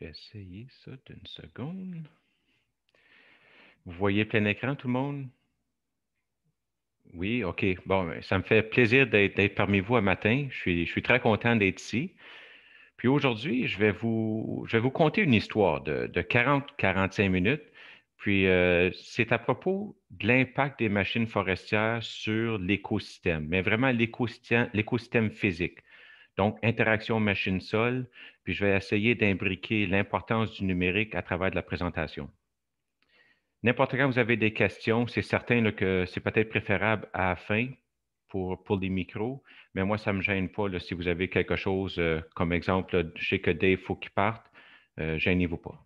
Je vais essayer ça d'une seconde. Vous voyez plein écran, tout le monde? Oui, OK. Bon, ben, ça me fait plaisir d'être parmi vous un matin. Je suis, très content d'être ici. Puis aujourd'hui, je, vais vous, je vais vous conter une histoire de, 40-45 minutes. Puis euh, c'est à propos de l'impact des machines forestières sur l'écosystème, mais vraiment l'écosystème physique. Donc, interaction machine-sol, puis je vais essayer d'imbriquer l'importance du numérique à travers de la présentation. N'importe quand vous avez des questions, c'est certain que c'est peut-être préférable à la fin pour, pour les micros, mais moi, ça ne me gêne pas. si vous avez quelque chose euh, comme exemple, je sais que Dave, faut il faut qu'il parte, euh, gênez-vous pas.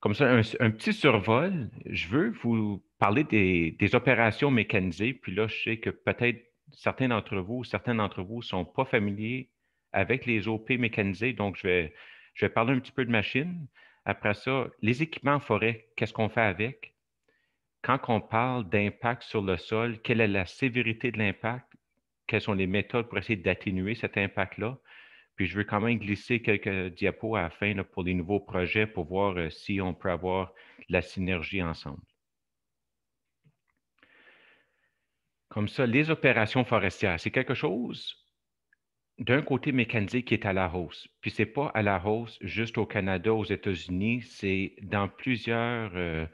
Comme ça, un, petit survol, je veux vous parler des, des opérations mécanisées, puis là, je sais que peut-être certains d'entre vous, certains d'entre vous ne sont pas familiers avec les OP mécanisés, donc je vais, parler un petit peu de machines. Après ça, les équipements en forêt, qu'est-ce qu'on fait avec? Quand on parle d'impact sur le sol, quelle est la sévérité de l'impact? Quelles sont les méthodes pour essayer d'atténuer cet impact-là? Puis je veux quand même glisser quelques diapos à la fin pour les nouveaux projets pour voir euh, si on peut avoir la synergie ensemble. comme ça, les opérations forestières, c'est quelque chose d'un côté mécanisé qui est à la hausse. Puis c'est pas à la hausse juste au Canada, aux États-Unis, c'est dans plusieurs euh,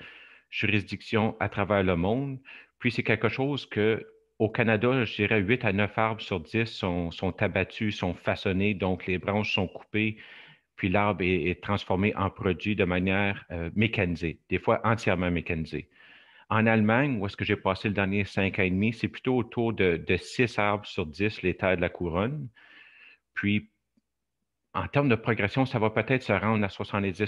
juridictions à travers le monde. Puis c'est quelque chose que au Canada, je dirais 8 à 9 arbres sur 10 sont, abattus, sont façonnés, donc les branches sont coupées, puis l'arbre est, transformé en produit de manière euh, mécanisée, des fois entièrement mécanisée. En Allemagne, où est-ce que j'ai passé le dernier cinq ans et demi, c'est plutôt autour de, de six arbres sur dix les terres de la couronne. Puis, en termes de progression, ça va peut-être se rendre à 70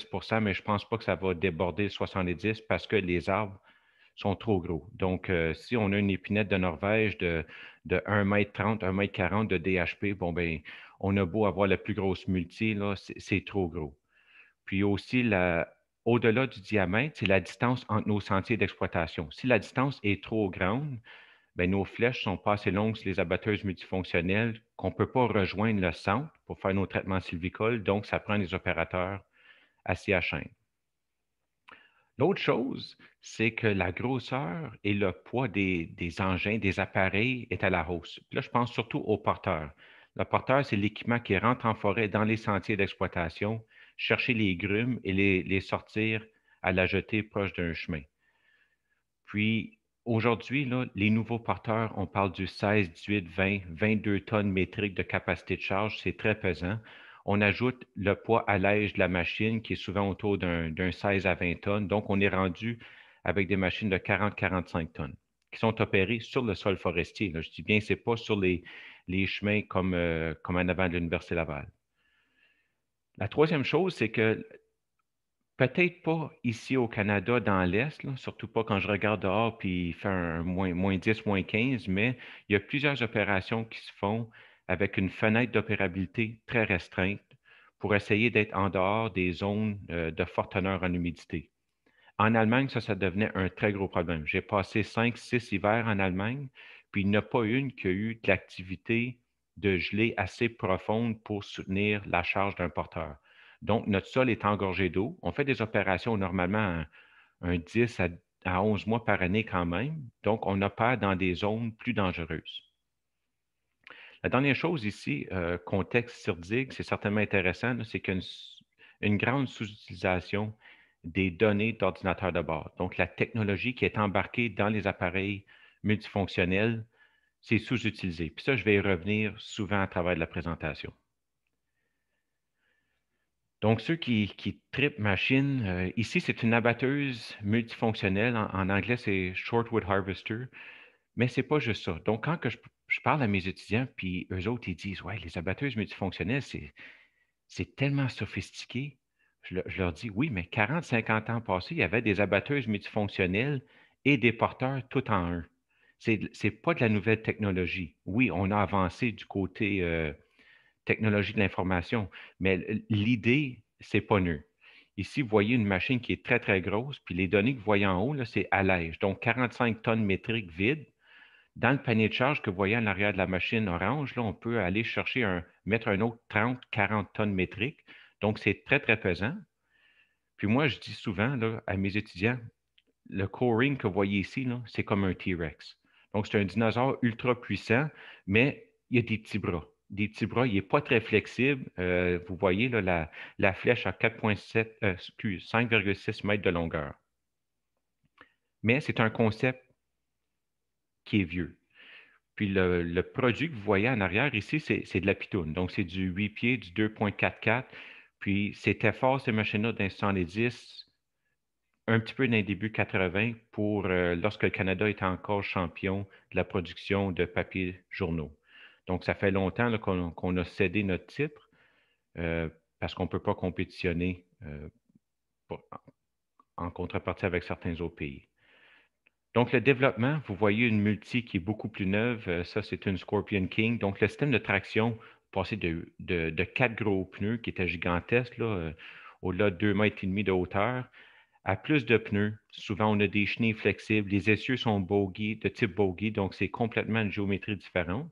mais je ne pense pas que ça va déborder 70 parce que les arbres sont trop gros. Donc, euh, si on a une épinette de Norvège de, de 1,30 m, 1,40 m de DHP, bon, ben, on a beau avoir la plus grosse multi, là, c'est trop gros. Puis aussi, la, au-delà du diamètre, c'est la distance entre nos sentiers d'exploitation. Si la distance est trop grande, ben, nos flèches sont pas assez longues sur les abatteuses multifonctionnelles qu'on ne peut pas rejoindre le centre pour faire nos traitements sylvicoles, donc ça prend des opérateurs assis à chaîne. L'autre chose, c'est que la grosseur et le poids des, engins, des appareils est à la hausse. là, je pense surtout aux porteurs. Le porteur, c'est l'équipement qui rentre en forêt dans les sentiers d'exploitation chercher les grumes et les, sortir à la jetée proche d'un chemin. Puis aujourd'hui, les nouveaux porteurs, on parle du 16, 18, 20, 22 tonnes métriques de capacité de charge, c'est très pesant. On ajoute le poids à de la machine qui est souvent autour d'un 16 à 20 tonnes. Donc, on est rendu avec des machines de 40-45 tonnes qui sont opérées sur le sol forestier. Je dis bien, ce n'est pas sur les, les chemins comme, euh, comme en avant de l'Université Laval. La troisième chose, c'est que peut-être pas ici au Canada, dans l'Est, surtout pas quand je regarde dehors puis il fait un moins, 10, moins 15, mais il y a plusieurs opérations qui se font avec une fenêtre d'opérabilité très restreinte pour essayer d'être en dehors des zones euh, de forte teneur en humidité. En Allemagne, ça, ça devenait un très gros problème. J'ai passé cinq, six hivers en Allemagne, puis il n'y a pas une qui a eu de l'activité de gelée assez profonde pour soutenir la charge d'un porteur. Donc, notre sol est engorgé d'eau. On fait des opérations normalement un, 10 à, 11 mois par année quand même. Donc, on opère dans des zones plus dangereuses. La dernière chose ici, euh, contexte sur dig, c'est certainement intéressant, c'est qu'une une grande sous-utilisation des données d'ordinateur de bord. Donc, la technologie qui est embarquée dans les appareils multifonctionnels c'est sous-utilisé. Puis ça, je vais y revenir souvent à travers de la présentation. Donc, ceux qui, tripent machine, euh, ici, c'est une abatteuse multifonctionnelle. En, anglais, c'est Shortwood Harvester. Mais ce n'est pas juste ça. Donc, quand que je, parle à mes étudiants, puis eux autres, ils disent Ouais, les abatteuses multifonctionnelles, c'est tellement sophistiqué. Je, je, leur dis Oui, mais 40-50 ans passés, il y avait des abatteuses multifonctionnelles et des porteurs tout en un c'est n'est pas de la nouvelle technologie. Oui, on a avancé du côté euh, technologie de l'information, mais l'idée, c'est pas nul. Ici, vous voyez une machine qui est très, très grosse, puis les données que vous voyez en haut, c'est à l'aise. Donc, 45 tonnes métriques vides. Dans le panier de charge que vous voyez à l'arrière de la machine orange, là, on peut aller chercher mettre un autre 30, 40 tonnes métriques. Donc, c'est très, très pesant. Puis moi, je dis souvent à mes étudiants, le coring que vous voyez ici, c'est comme un T-Rex. Donc, c'est un dinosaure ultra puissant, mais il a des petits bras. Des petits bras, il n'est pas très flexible. Euh, vous voyez, là, la, flèche à 4,7, 5,6 euh, mètres de longueur. Mais c'est un concept qui est vieux. Puis le, produit que vous voyez en arrière ici, c'est de la pitoune. Donc, c'est du 8 pieds, du 2.44. Puis c'était fort, ces machines-là, d'un 110 un petit peu d'un début débuts 80 pour euh, lorsque le Canada était encore champion de la production de papiers journaux. Donc, ça fait longtemps qu'on a cédé notre titre euh, parce qu'on ne peut pas compétitionner euh, en contrepartie avec certains autres pays. Donc, le développement, vous voyez une multi qui est beaucoup plus neuve. Ça, c'est une Scorpion King. Donc, le système de traction passé de, quatre gros pneus qui étaient gigantesques, là, au-delà de 2,5 mètres et demi de hauteur, à plus de pneus. Souvent, on a des chenilles flexibles. Les essieux sont bogie, de type bogey, donc c'est complètement une géométrie différente.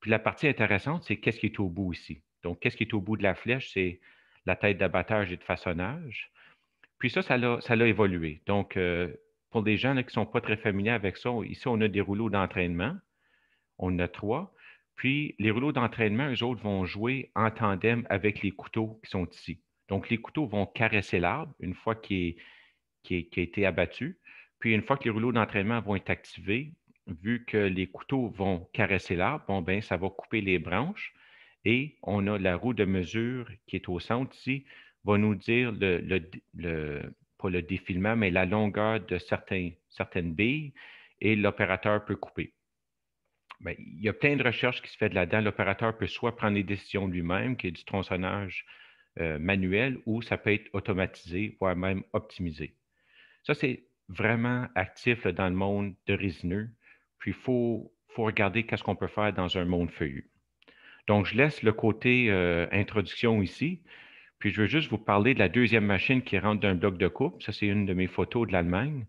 Puis la partie intéressante, c'est qu'est-ce qui est au bout ici. Donc, qu'est-ce qui est au bout de la flèche? C'est la tête d'abattage et de façonnage. Puis ça, ça l'a, ça évolué. Donc, euh, pour des gens qui ne sont pas très familiers avec ça, ici, on a des rouleaux d'entraînement. On en a trois. Puis les rouleaux d'entraînement, eux autres, vont jouer en tandem avec les couteaux qui sont ici. Donc, les couteaux vont caresser l'arbre une fois qu'il, a été abattu. Puis, une fois que les rouleaux d'entraînement vont être activés, vu que les couteaux vont caresser l'arbre, bon, ben, ça va couper les branches. Et on a la roue de mesure qui est au centre ici, va nous dire le, le, pas le défilement, mais la longueur de certaines billes et l'opérateur peut couper. Ben, il y a plein de recherches qui se fait là-dedans. L'opérateur peut soit prendre les décisions lui-même, qui est du tronçonnage euh, manuel ou ça peut être automatisé, voire même optimisé. Ça, c'est vraiment actif dans le monde de résineux. Puis, il faut, faut, regarder qu'est-ce qu'on peut faire dans un monde feuillu. Donc, je laisse le côté euh, introduction ici. Puis, je veux juste vous parler de la deuxième machine qui rentre d'un bloc de coupe. Ça, c'est une de mes photos de l'Allemagne.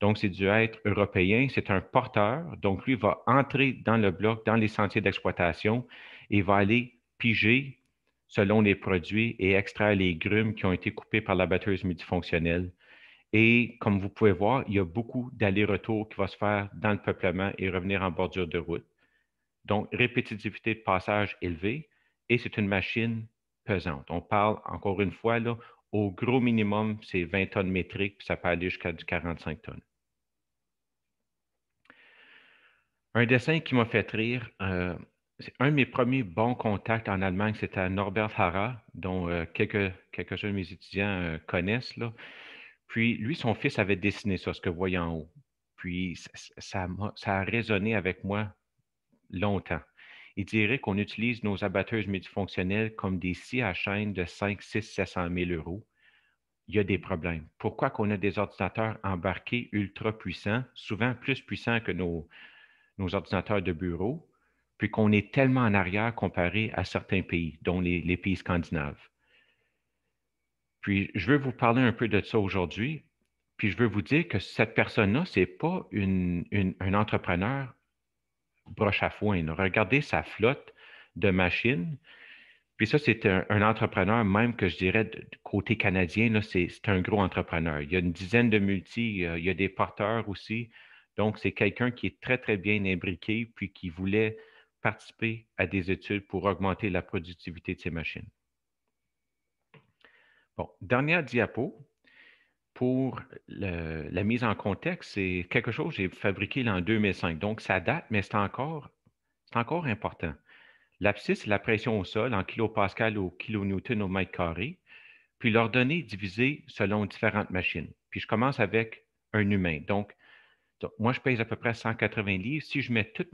Donc, c'est dû être européen. C'est un porteur. Donc, lui va entrer dans le bloc, dans les sentiers d'exploitation et va aller piger selon les produits et extraire les grumes qui ont été coupés par la batteuse multifonctionnelle. Et comme vous pouvez voir, il y a beaucoup d'allers-retours qui va se faire dans le peuplement et revenir en bordure de route. Donc, répétitivité de passage élevée et c'est une machine pesante. On parle, encore une fois, là, au gros minimum, c'est 20 tonnes métriques, puis ça peut aller jusqu'à du 45 tonnes. Un dessin qui m'a fait rire, euh, un de mes premiers bons contacts en Allemagne, c'était Norbert Harra, dont euh, quelques, uns de mes étudiants euh, connaissent. Puis lui, son fils avait dessiné ça, ce que vous voyez en haut. Puis ça, a résonné avec moi longtemps. Il dirait qu'on utilise nos abatteuses multifonctionnelles comme des scies à chaîne de 5, 6, 700 000 euros. Il y a des problèmes. Pourquoi qu'on a des ordinateurs embarqués ultra puissants, souvent plus puissants que nos ordinateurs de bureau? puis qu'on est tellement en arrière comparé à certains pays, dont les, pays scandinaves. Puis je veux vous parler un peu de ça aujourd'hui, puis je veux vous dire que cette personne-là, ce n'est pas un entrepreneur broche à foin. Regardez sa flotte de machines. Puis ça, c'est un, entrepreneur, même que je dirais, côté canadien, c'est un gros entrepreneur. Il y a une dizaine de multis, euh, il y a des porteurs aussi. Donc, c'est quelqu'un qui est très, très bien imbriqué, puis qui voulait participer à des études pour augmenter la productivité de ces machines. Bon, dernière diapo pour la mise en contexte, c'est quelque chose que j'ai fabriqué en 2005. Donc, ça date, mais c'est encore, encore important. L'abscisse, c'est la pression au sol en kilopascal ou kilonewton au mètre carré, puis l'ordonnée divisée selon différentes machines. Puis je commence avec un humain. Donc, moi, je pèse à peu près 180 livres. Si je mets tout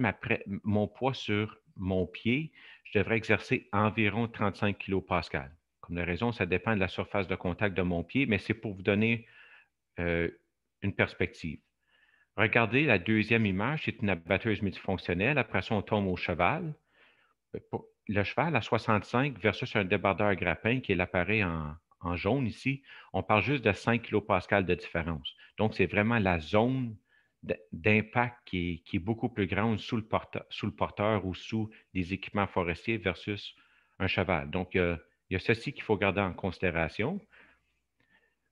mon poids sur mon pied, je devrais exercer environ 35 kPa. Comme la raison, ça dépend de la surface de contact de mon pied, mais c'est pour vous donner euh, une perspective. Regardez la deuxième image, c'est une abatteuse multifonctionnelle. Après ça, on tombe au cheval. Euh, le cheval à 65 versus un débardeur à grappin qui est l'appareil en, jaune ici, on parle juste de 5 kPa de différence. Donc, c'est vraiment la zone d'impact qui, est beaucoup plus grand sous le, porteur, ou sous des équipements forestiers versus un cheval. Donc, il y a, ceci qu'il faut garder en considération.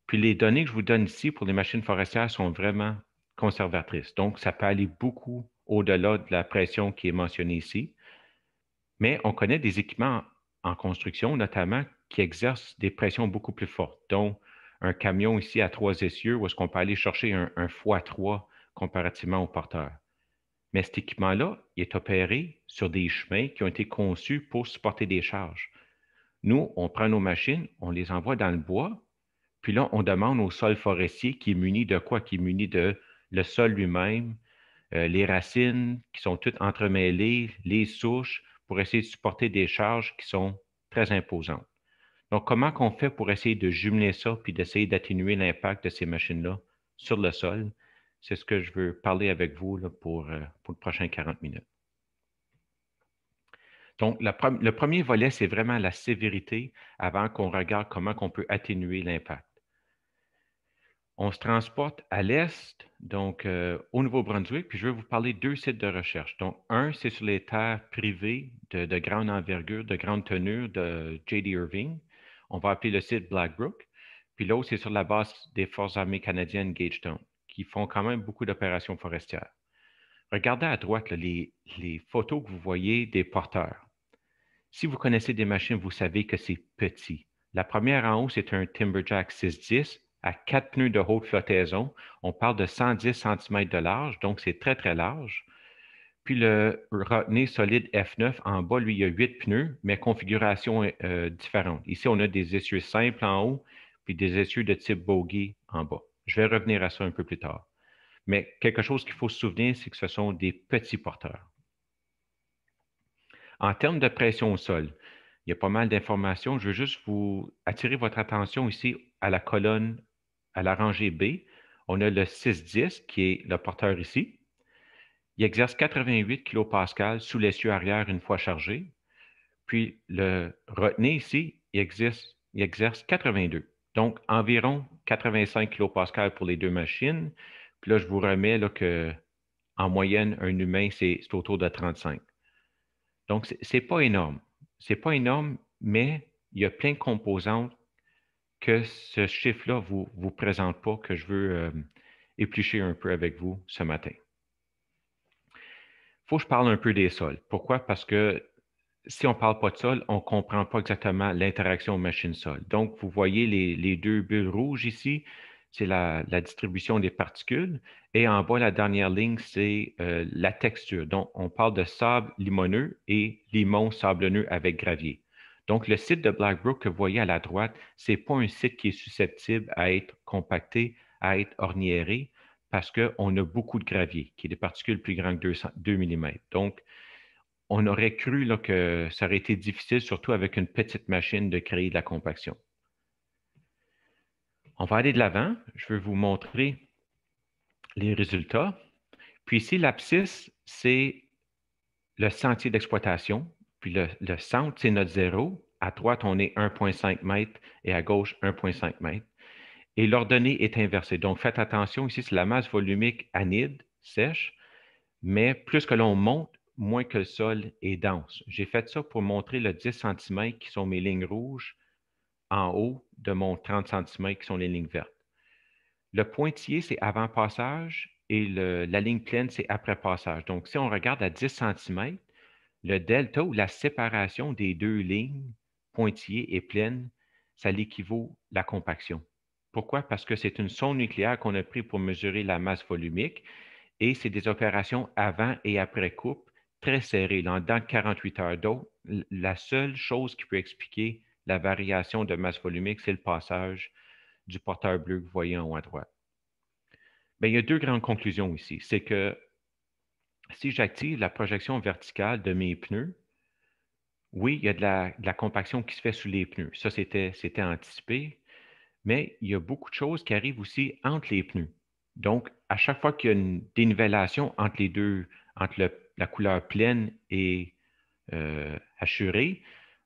Puis les données que je vous donne ici pour les machines forestières sont vraiment conservatrices. Donc, ça peut aller beaucoup au-delà de la pression qui est mentionnée ici. Mais on connaît des équipements en construction, notamment, qui exercent des pressions beaucoup plus fortes, dont un camion ici à trois essieux, où est-ce qu'on peut aller chercher un, un x3 comparativement aux porteurs, Mais cet équipement-là est opéré sur des chemins qui ont été conçus pour supporter des charges. Nous, on prend nos machines, on les envoie dans le bois, puis là, on demande au sol forestier qui est muni de quoi? Qui est muni de le sol lui-même, euh, les racines qui sont toutes entremêlées, les souches, pour essayer de supporter des charges qui sont très imposantes. Donc, comment qu'on fait pour essayer de jumeler ça puis d'essayer d'atténuer l'impact de ces machines-là sur le sol? c'est ce que je veux parler avec vous pour, euh, pour le prochain 40 minutes. Donc, le premier volet, c'est vraiment la sévérité avant qu'on regarde comment on peut atténuer l'impact. On se transporte à l'est, donc euh, au Nouveau-Brunswick, puis je vais vous parler de deux sites de recherche. Donc, un, c'est sur les terres privées de, grande envergure, de grande tenue de J.D. Irving. On va appeler le site Blackbrook. Puis l'autre, c'est sur la base des Forces armées canadiennes Gagetown qui font quand même beaucoup d'opérations forestières. Regardez à droite les, photos que vous voyez des porteurs. Si vous connaissez des machines, vous savez que c'est petit. La première en haut, c'est un Timberjack 610 à quatre pneus de haute flottaison. On parle de 110 cm de large, donc c'est très, très large. Puis le Rotney Solide F9, en bas, lui, il y a huit pneus, mais configuration euh, différente. Ici, on a des essieux simples en haut, puis des essieux de type bogie en bas. Je vais revenir à ça un peu plus tard. Mais quelque chose qu'il faut se souvenir, c'est que ce sont des petits porteurs. En termes de pression au sol, il y a pas mal d'informations. Je veux juste vous attirer votre attention ici à la colonne, à la rangée B. On a le 610 qui est le porteur ici. Il exerce 88 kPa sous l'essieu arrière une fois chargé. Puis le retenez ici, il, il exerce 82. Donc environ 85 kPa pour les deux machines. Puis là, je vous remets là, que en moyenne, un humain, c'est autour de 35. Donc, ce n'est pas énorme. Ce n'est pas énorme, mais il y a plein de composantes que ce chiffre-là ne vous, présente pas, que je veux euh, éplucher un peu avec vous ce matin. Il faut que je parle un peu des sols. Pourquoi? Parce que si on ne parle pas de sol, on ne comprend pas exactement l'interaction machine-sol. Donc, vous voyez les, deux bulles rouges ici, c'est la, distribution des particules. Et en bas, la dernière ligne, c'est euh, la texture. Donc, on parle de sable limoneux et limon sablonneux avec gravier. Donc, le site de Blackbrook que vous voyez à la droite, ce n'est pas un site qui est susceptible à être compacté, à être orniéré, parce qu'on a beaucoup de gravier, qui est des particules plus grandes que 2 mm. Donc, on aurait cru que ça aurait été difficile, surtout avec une petite machine, de créer de la compaction. On va aller de l'avant. Je vais vous montrer les résultats. Puis ici, l'abscisse, c'est le sentier d'exploitation. Puis le, centre, c'est notre zéro. À droite, on est 1,5 m et à gauche, 1,5 m. Et l'ordonnée est inversée. Donc, faites attention, ici, c'est la masse volumique anide, sèche. Mais plus que l'on monte, moins que le sol est dense. J'ai fait ça pour montrer le 10 cm qui sont mes lignes rouges en haut de mon 30 cm qui sont les lignes vertes. Le pointillé, c'est avant-passage et la ligne pleine, c'est après-passage. Donc, si on regarde à 10 cm, le delta ou la séparation des deux lignes, pointillées et pleine, ça l'équivaut la compaction. Pourquoi? Parce que c'est une sonde nucléaire qu'on a prise pour mesurer la masse volumique et c'est des opérations avant et après coupe très serré. dans 48 heures d'eau, la seule chose qui peut expliquer la variation de masse volumique, c'est le passage du porteur bleu que vous voyez en haut à droite. mais il y a deux grandes conclusions ici. C'est que si j'active la projection verticale de mes pneus, oui, il y a de la, de la compaction qui se fait sous les pneus. Ça, c'était anticipé. Mais il y a beaucoup de choses qui arrivent aussi entre les pneus. Donc, à chaque fois qu'il y a une dénivellation entre les deux, entre le la couleur pleine est euh, assurée,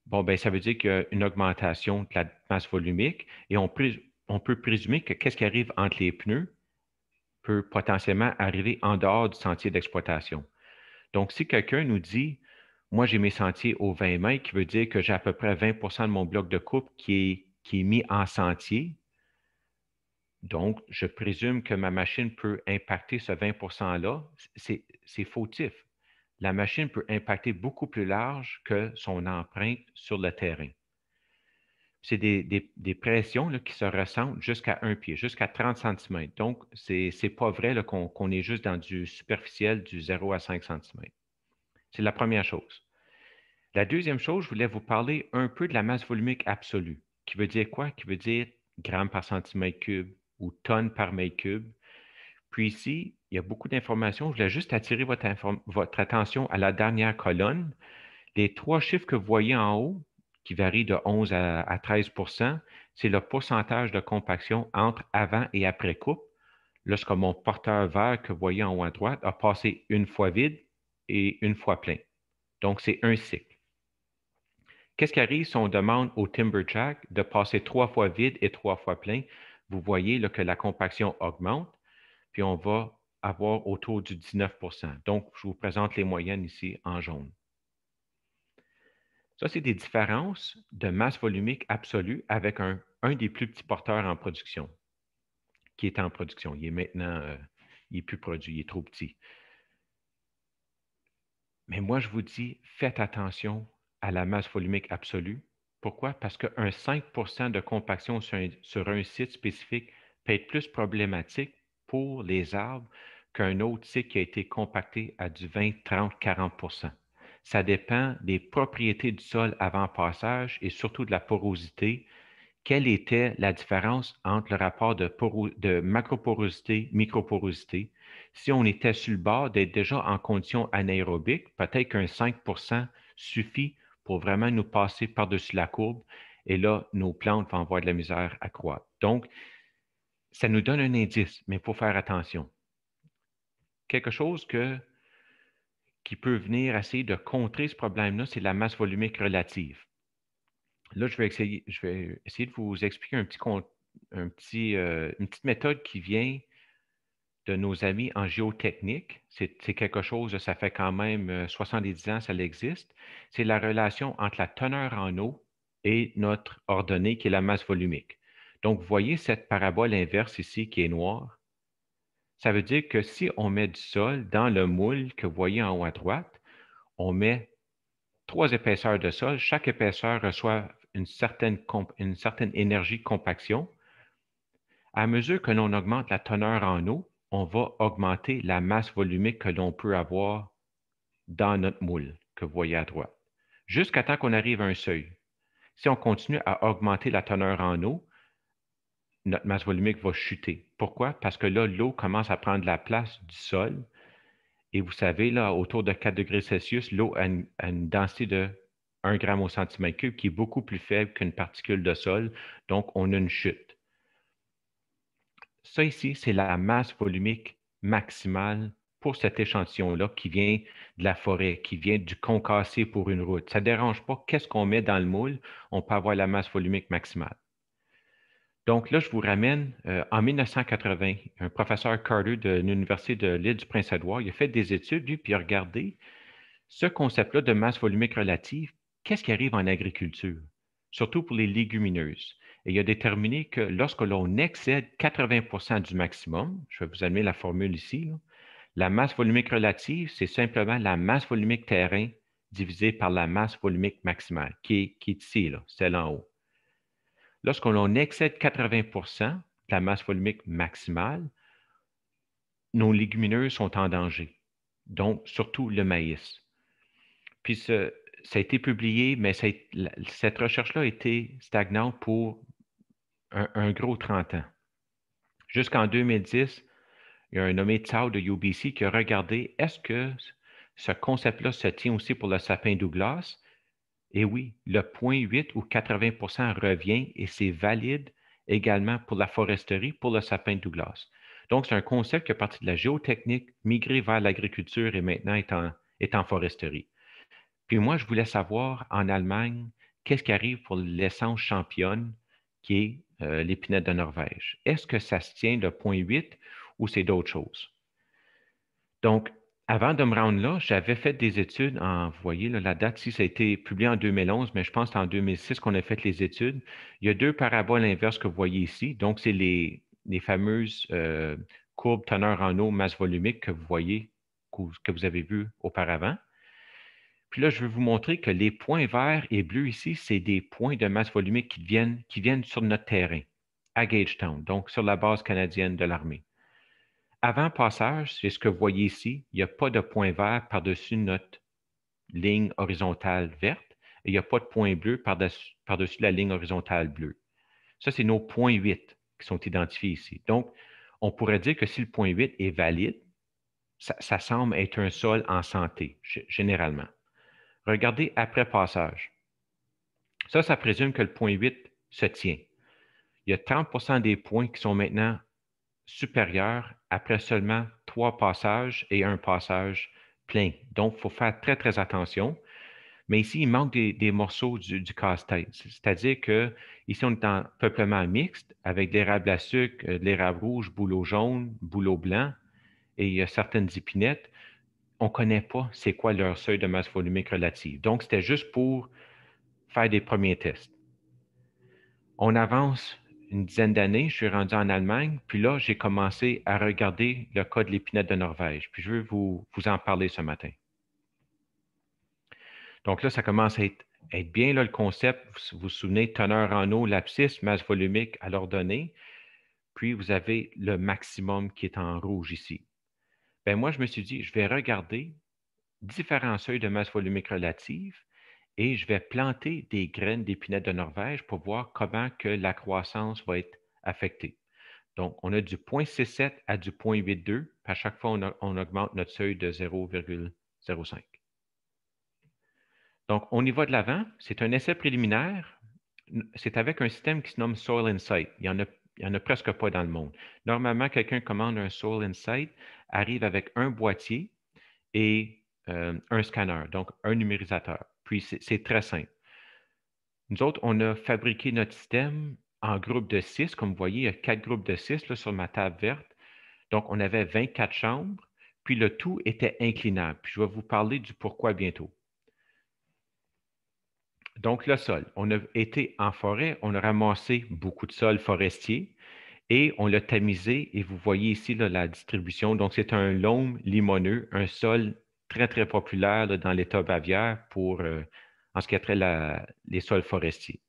bon, ben, ça veut dire qu'il y a une augmentation de la masse volumique et on, on peut présumer que qu'est-ce qui arrive entre les pneus peut potentiellement arriver en dehors du sentier d'exploitation. Donc, si quelqu'un nous dit, moi, j'ai mes sentiers au 20 mètres, qui veut dire que j'ai à peu près 20 de mon bloc de coupe qui est, qui est mis en sentier, donc, je présume que ma machine peut impacter ce 20 %-là. C'est fautif la machine peut impacter beaucoup plus large que son empreinte sur le terrain. C'est des, pressions qui se ressentent jusqu'à un pied, jusqu'à 30 cm. Donc, ce n'est pas vrai qu'on est juste dans du superficiel du 0 à 5 cm. C'est la première chose. La deuxième chose, je voulais vous parler un peu de la masse volumique absolue, qui veut dire quoi? Qui veut dire grammes par centimètre cube ou tonnes par mètre cube. Puis ici, il y a beaucoup d'informations. Je voulais juste attirer votre, attention à la dernière colonne. Les trois chiffres que vous voyez en haut, qui varient de 11 à, 13 c'est le pourcentage de compaction entre avant et après coupe. Lorsque mon porteur vert que vous voyez en haut à droite a passé une fois vide et une fois plein. Donc, c'est un cycle. Qu'est-ce qui arrive si on demande au Timberjack de passer trois fois vide et trois fois plein? Vous voyez que la compaction augmente puis on va avoir autour du 19 Donc, je vous présente les moyennes ici en jaune. Ça, c'est des différences de masse volumique absolue avec un, des plus petits porteurs en production, qui est en production. Il est maintenant, euh, il n'est plus produit, il est trop petit. Mais moi, je vous dis, faites attention à la masse volumique absolue. Pourquoi? Parce qu'un 5 de compaction sur un, sur un site spécifique peut être plus problématique pour les arbres qu'un autre cycle qui a été compacté à du 20, 30, 40 Ça dépend des propriétés du sol avant passage et surtout de la porosité. Quelle était la différence entre le rapport de, de macroporosité, microporosité? Si on était sur le bord d'être déjà en condition anaérobique, peut-être qu'un 5 suffit pour vraiment nous passer par-dessus la courbe. Et là, nos plantes vont avoir de la misère à croître. Donc, ça nous donne un indice, mais il faut faire attention. Quelque chose qui peut venir essayer de contrer ce problème-là, c'est la masse volumique relative. Là, je vais essayer, de vous expliquer petit, euh, une petite méthode qui vient de nos amis en géotechnique. C'est quelque chose, ça fait quand même 70 euh, ans, ça existe. C'est la relation entre la teneur en eau et notre ordonnée qui est la masse volumique. Donc, vous voyez cette parabole inverse ici qui est noire. Ça veut dire que si on met du sol dans le moule que vous voyez en haut à droite, on met trois épaisseurs de sol. Chaque épaisseur reçoit une certaine, énergie de compaction. À mesure que l'on augmente la teneur en eau, on va augmenter la masse volumique que l'on peut avoir dans notre moule que vous voyez à droite, jusqu'à temps qu'on arrive à un seuil. Si on continue à augmenter la teneur en eau, notre masse volumique va chuter. Pourquoi? Parce que là, l'eau commence à prendre la place du sol. Et vous savez, là, autour de 4 degrés Celsius, l'eau a, une densité de 1 gramme au centimètre cube qui est beaucoup plus faible qu'une particule de sol. Donc, on a une chute. Ça ici, c'est la masse volumique maximale pour cet échantillon-là qui vient de la forêt, qui vient du concassé pour une route. Ça ne dérange pas qu'est-ce qu'on met dans le moule, on peut avoir la masse volumique maximale. Donc là, je vous ramène euh, en 1980, un professeur Carter de l'Université de l'île du Prince-Édouard, il a fait des études, lui, puis il a regardé ce concept-là de masse volumique relative, qu'est-ce qui arrive en agriculture, surtout pour les légumineuses. Et il a déterminé que lorsque l'on excède 80 du maximum, je vais vous amener la formule ici, la masse volumique relative, c'est simplement la masse volumique terrain divisée par la masse volumique maximale, qui est, ici, celle en haut. Lorsqu'on excède 80 de la masse volumique maximale, nos légumineuses sont en danger, donc surtout le maïs. Puis ça a été publié, mais cette recherche-là a été stagnante pour un, gros 30 ans. Jusqu'en 2010, il y a un nommé Tsao de UBC qui a regardé est-ce que ce concept-là se tient aussi pour le sapin Douglas et oui, le point 8 ou 80 revient et c'est valide également pour la foresterie, pour le sapin de Douglas. Donc, c'est un concept qui a parti de la géotechnique, migré vers l'agriculture et maintenant est en, foresterie. Puis moi, je voulais savoir en Allemagne, qu'est-ce qui arrive pour l'essence championne qui est euh, l'épinette de Norvège? Est-ce que ça se tient le point 8 ou c'est d'autres choses? Donc, avant de me rendre là, j'avais fait des études en, vous voyez, la date, si ça a été publié en 2011, mais je pense que en 2006 qu'on a fait les études. Il y a deux paraboles inverses que vous voyez ici. Donc, c'est les, fameuses euh, courbes teneur en eau masse volumique que vous voyez, que vous avez vu auparavant. Puis là, je vais vous montrer que les points verts et bleus ici, c'est des points de masse volumique qui viennent, qui viennent sur notre terrain, à Gagetown, donc sur la base canadienne de l'armée avant passage, c'est ce que vous voyez ici, il n'y a pas de point vert par-dessus notre ligne horizontale verte et il n'y a pas de point bleu par-dessus la ligne horizontale bleue. Ça, c'est nos points 8 qui sont identifiés ici. Donc, on pourrait dire que si le point 8 est valide, ça, ça semble être un sol en santé, généralement. Regardez après passage. Ça, ça présume que le point 8 se tient. Il y a 30 des points qui sont maintenant supérieur après seulement trois passages et un passage plein. Donc, il faut faire très, très attention. Mais ici, il manque des, morceaux du, casse-tête. C'est-à-dire que ici, on est en peuplement mixte avec de l'érable à sucre, euh, de l'érable rouge, bouleau jaune, bouleau blanc et certaines épinettes. On ne connaît pas c'est quoi leur seuil de masse volumique relative. Donc, c'était juste pour faire des premiers tests. On avance une dizaine d'années, je suis rendu en Allemagne, puis là, j'ai commencé à regarder le cas de l'épinette de Norvège. Puis je veux vous, en parler ce matin. Donc là, ça commence à être, bien là, le concept. Vous vous souvenez, teneur en eau, l'abscisse, masse volumique à l'ordonnée. Puis vous avez le maximum qui est en rouge ici. Bien, moi, je me suis dit, je vais regarder différents seuils de masse volumique relative et je vais planter des graines d'épinette de Norvège pour voir comment que la croissance va être affectée. Donc, on a du 0.67 à du 0.82. À chaque fois, on, augmente notre seuil de 0,05. Donc, on y va de l'avant. C'est un essai préliminaire. C'est avec un système qui se nomme Soil Insight. Il y en a n'y en a presque pas dans le monde. Normalement, quelqu'un commande un Soil Insight, arrive avec un boîtier et euh, un scanner, donc un numérisateur. Puis c'est très simple. Nous autres, on a fabriqué notre système en groupe de six. Comme vous voyez, il y a quatre groupes de six là, sur ma table verte. Donc, on avait 24 chambres, puis le tout était inclinable. Puis je vais vous parler du pourquoi bientôt. Donc, le sol. On a été en forêt, on a ramassé beaucoup de sol forestier et on l'a tamisé. Et vous voyez ici la distribution. Donc, c'est un loam limoneux, un sol très, très populaire dans l'État bavière pour, euh, en ce qui a trait les sols forestiers.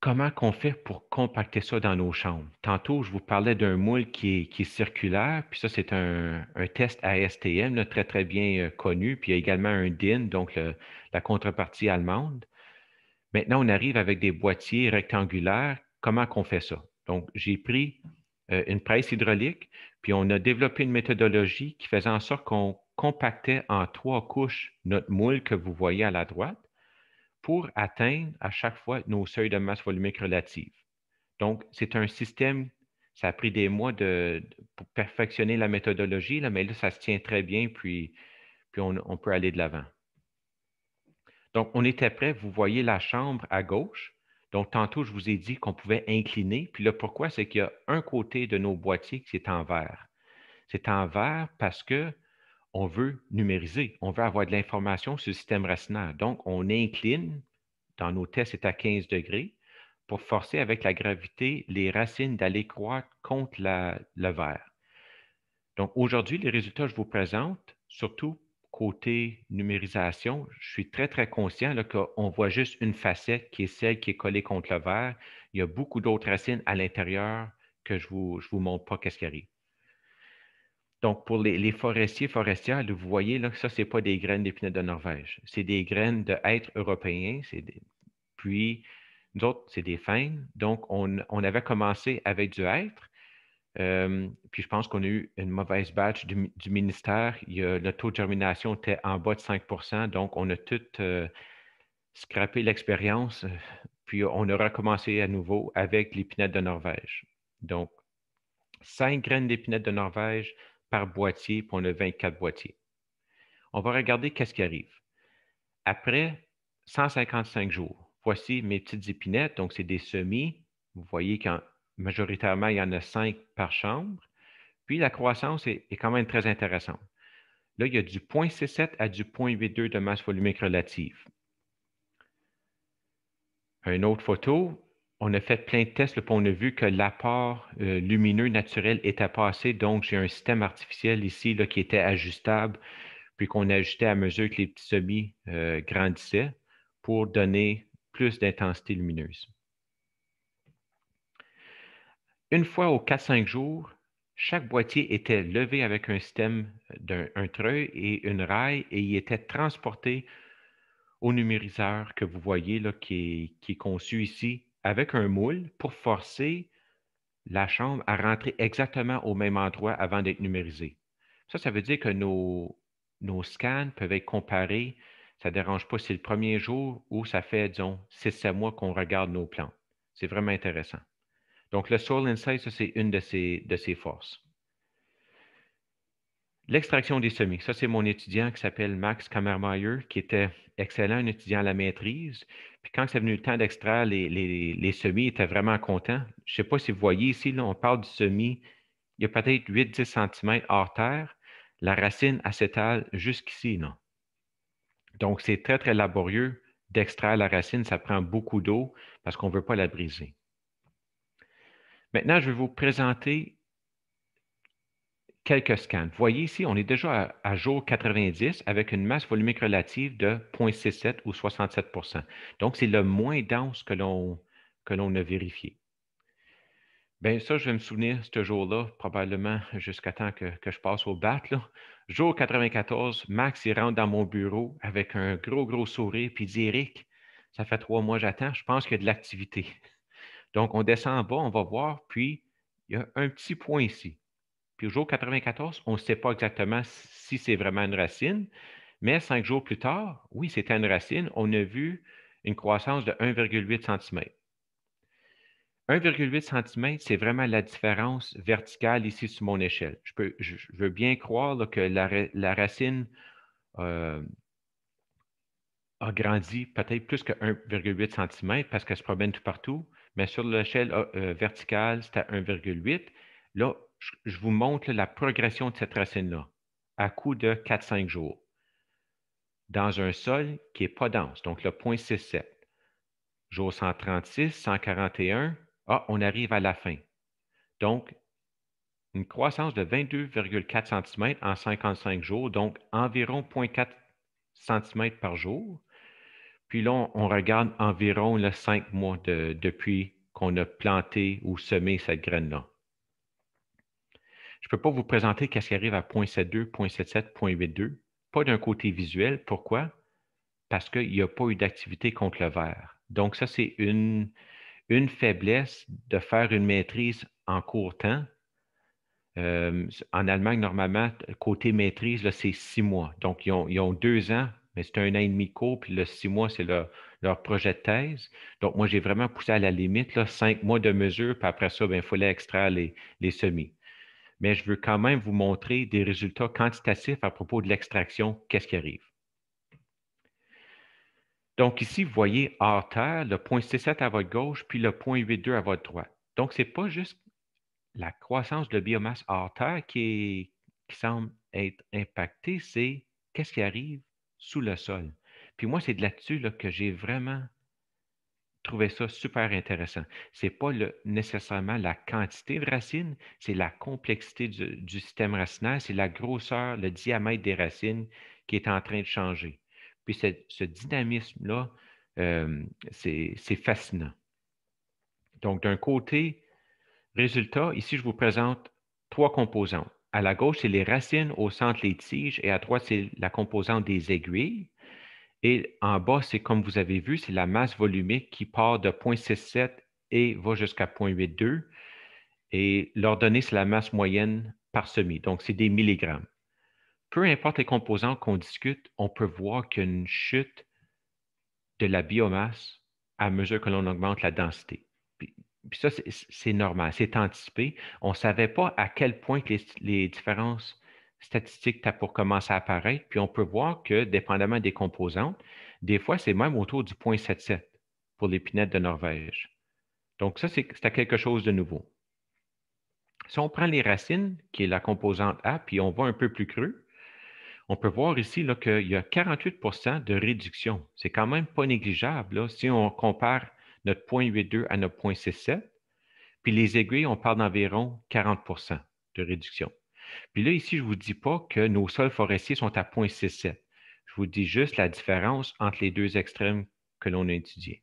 Comment qu'on fait pour compacter ça dans nos chambres? Tantôt, je vous parlais d'un moule qui est, qui circulaire, puis ça, c'est un, test ASTM, STM, très, très bien euh, connu, puis il y a également un DIN, donc la contrepartie allemande. Maintenant, on arrive avec des boîtiers rectangulaires. Comment qu'on fait ça? Donc, j'ai pris euh, une presse hydraulique, puis on a développé une méthodologie qui faisait en sorte qu'on compactait en trois couches notre moule que vous voyez à la droite pour atteindre à chaque fois nos seuils de masse volumique relative. Donc, c'est un système, ça a pris des mois pour perfectionner la méthodologie, là, mais là, ça se tient très bien, puis, puis on, on peut aller de l'avant. Donc, on était prêt, vous voyez la chambre à gauche, donc, tantôt, je vous ai dit qu'on pouvait incliner. Puis là, pourquoi? C'est qu'il y a un côté de nos boîtiers qui est en vert. C'est en vert parce qu'on veut numériser, on veut avoir de l'information sur le système racinaire. Donc, on incline, dans nos tests, c'est à 15 degrés, pour forcer avec la gravité les racines d'aller croître contre le vert. Donc, aujourd'hui, les résultats je vous présente, surtout côté numérisation, je suis très, très conscient qu'on voit juste une facette qui est celle qui est collée contre le verre. Il y a beaucoup d'autres racines à l'intérieur que je ne vous, montre pas qu'est-ce qui arrive. Donc, pour les, les, forestiers, forestières, vous voyez, là, ça, ce n'est pas des graines d'épinette de Norvège. C'est des graines d'êtres européens. Puis, nous autres, c'est des feines. Donc, on, on, avait commencé avec du hêtre puis je pense qu'on a eu une mauvaise batch du, ministère. le taux de germination était en bas de 5 donc on a tout scrappé l'expérience, puis on a recommencé à nouveau avec l'épinette de Norvège. Donc, 5 graines d'épinette de Norvège par boîtier, puis on a 24 boîtiers. On va regarder qu'est-ce qui arrive. Après 155 jours, voici mes petites épinettes, donc c'est des semis. Vous voyez qu'en majoritairement, il y en a cinq par chambre. Puis la croissance est, quand même très intéressante. Là, il y a du point C7 à du point B2 de masse volumique relative. Une autre photo, on a fait plein de tests, on a vu que l'apport euh, lumineux naturel était passé. Donc, j'ai un système artificiel ici là, qui était ajustable, puis qu'on ajustait à mesure que les petits semis euh, grandissaient pour donner plus d'intensité lumineuse. Une fois aux 4-5 jours, chaque boîtier était levé avec un système d'un treuil et une rail et il était transporté au numériseur que vous voyez là, qui, est, conçu ici avec un moule pour forcer la chambre à rentrer exactement au même endroit avant d'être numérisé. Ça, ça veut dire que nos, nos scans peuvent être comparés. Ça ne dérange pas si le premier jour ou ça fait, disons, 6-7 mois qu'on regarde nos plans. C'est vraiment intéressant. Donc, le soil insight, ça, c'est une de ses, forces. L'extraction des semis, ça c'est mon étudiant qui s'appelle Max Kammermeyer, qui était excellent, un étudiant à la maîtrise. Puis quand c'est venu le temps d'extraire les, semis, il était vraiment content. Je ne sais pas si vous voyez ici, là, on parle du semis, il y a peut-être 8-10 cm hors terre. La racine s'étale jusqu'ici, non? Donc c'est très, très laborieux d'extraire la racine, ça prend beaucoup d'eau parce qu'on ne veut pas la briser. Maintenant, je vais vous présenter quelques scans. Vous voyez ici, on est déjà à, jour 90 avec une masse volumique relative de 0.67 ou 67 Donc, c'est le moins dense que l'on a vérifié. Bien, ça, je vais me souvenir ce jour-là, probablement jusqu'à temps que, je passe au BAT. Jour 94, Max, il rentre dans mon bureau avec un gros, gros sourire, puis dit Eric, ça fait trois mois j'attends, je pense qu'il y a de l'activité. Donc, on descend en bas, on va voir, puis il y a un petit point ici. Puis au jour 94, on ne sait pas exactement si c'est vraiment une racine, mais cinq jours plus tard, oui, c'était une racine. On a vu une croissance de 1,8 cm. 1,8 cm, c'est vraiment la différence verticale ici sur mon échelle. Je, veux bien croire que la, racine euh, a grandi peut-être plus que 1,8 cm parce qu'elle se promène tout partout, mais sur l'échelle ah, euh, verticale, c'est à 1,8. Là, je vous montre la progression de cette racine-là à coup de 4-5 jours dans un sol qui n'est pas dense, donc le 0.67. Jour 136, 141, ah, on arrive à la fin. Donc, une croissance de 22,4 cm en 55 jours, donc environ 0.4 cm par jour. Puis là, on, regarde environ les cinq mois depuis qu'on a planté ou semé cette graine-là. Je ne peux pas vous présenter qu'est-ce qui arrive à 0.72, 0.77, 0.82. Pas d'un côté visuel. Pourquoi? Parce qu'il n'y a pas eu d'activité contre le verre. Donc, ça, c'est une, faiblesse de faire une maîtrise en court temps. Euh, en Allemagne, normalement, côté maîtrise, c'est six mois. Donc, ils ils ont, deux ans mais c'est un an et demi court, puis le six mois, c'est leur, projet de thèse. Donc, moi, j'ai vraiment poussé à la limite, là, cinq mois de mesure, puis après ça, ben, il fallait extraire les, semis. Mais je veux quand même vous montrer des résultats quantitatifs à propos de l'extraction, qu'est-ce qui arrive. Donc, ici, vous voyez hors terre, le point C7 à votre gauche, puis le point 8,2 à votre droite. Donc, ce n'est pas juste la croissance de biomasse hors terre qui, qui semble être impactée, c'est qu'est-ce qui arrive sous le sol. Puis moi, c'est de là-dessus que j'ai vraiment trouvé ça super intéressant. Ce n'est pas le, nécessairement la quantité de racines, c'est la complexité du, système racinaire, c'est la grosseur, le diamètre des racines qui est en train de changer. Puis ce, dynamisme-là, euh, c'est fascinant. Donc, d'un côté, résultat, ici, je vous présente trois composantes. À la gauche, c'est les racines, au centre, les tiges, et à droite, c'est la composante des aiguilles. Et en bas, c'est comme vous avez vu, c'est la masse volumique qui part de 0.67 et va jusqu'à 0.82. Et l'ordonnée, c'est la masse moyenne par semi, donc c'est des milligrammes. Peu importe les composants qu'on discute, on peut voir qu'il y a une chute de la biomasse à mesure que l'on augmente la densité puis ça, c'est normal, c'est anticipé. On ne savait pas à quel point les, différences statistiques pour commencer à apparaître, puis on peut voir que, dépendamment des composantes, des fois, c'est même autour du 0.77 pour l'épinette de Norvège. Donc, ça, c'est quelque chose de nouveau. Si on prend les racines, qui est la composante A, puis on voit un peu plus cru, on peut voir ici qu'il y a 48 de réduction. C'est quand même pas négligeable si on compare notre 0.82 à notre 0.67. Puis les aiguilles, on parle d'environ 40 de réduction. Puis là, ici, je ne vous dis pas que nos sols forestiers sont à point 0.67. Je vous dis juste la différence entre les deux extrêmes que l'on a étudiés.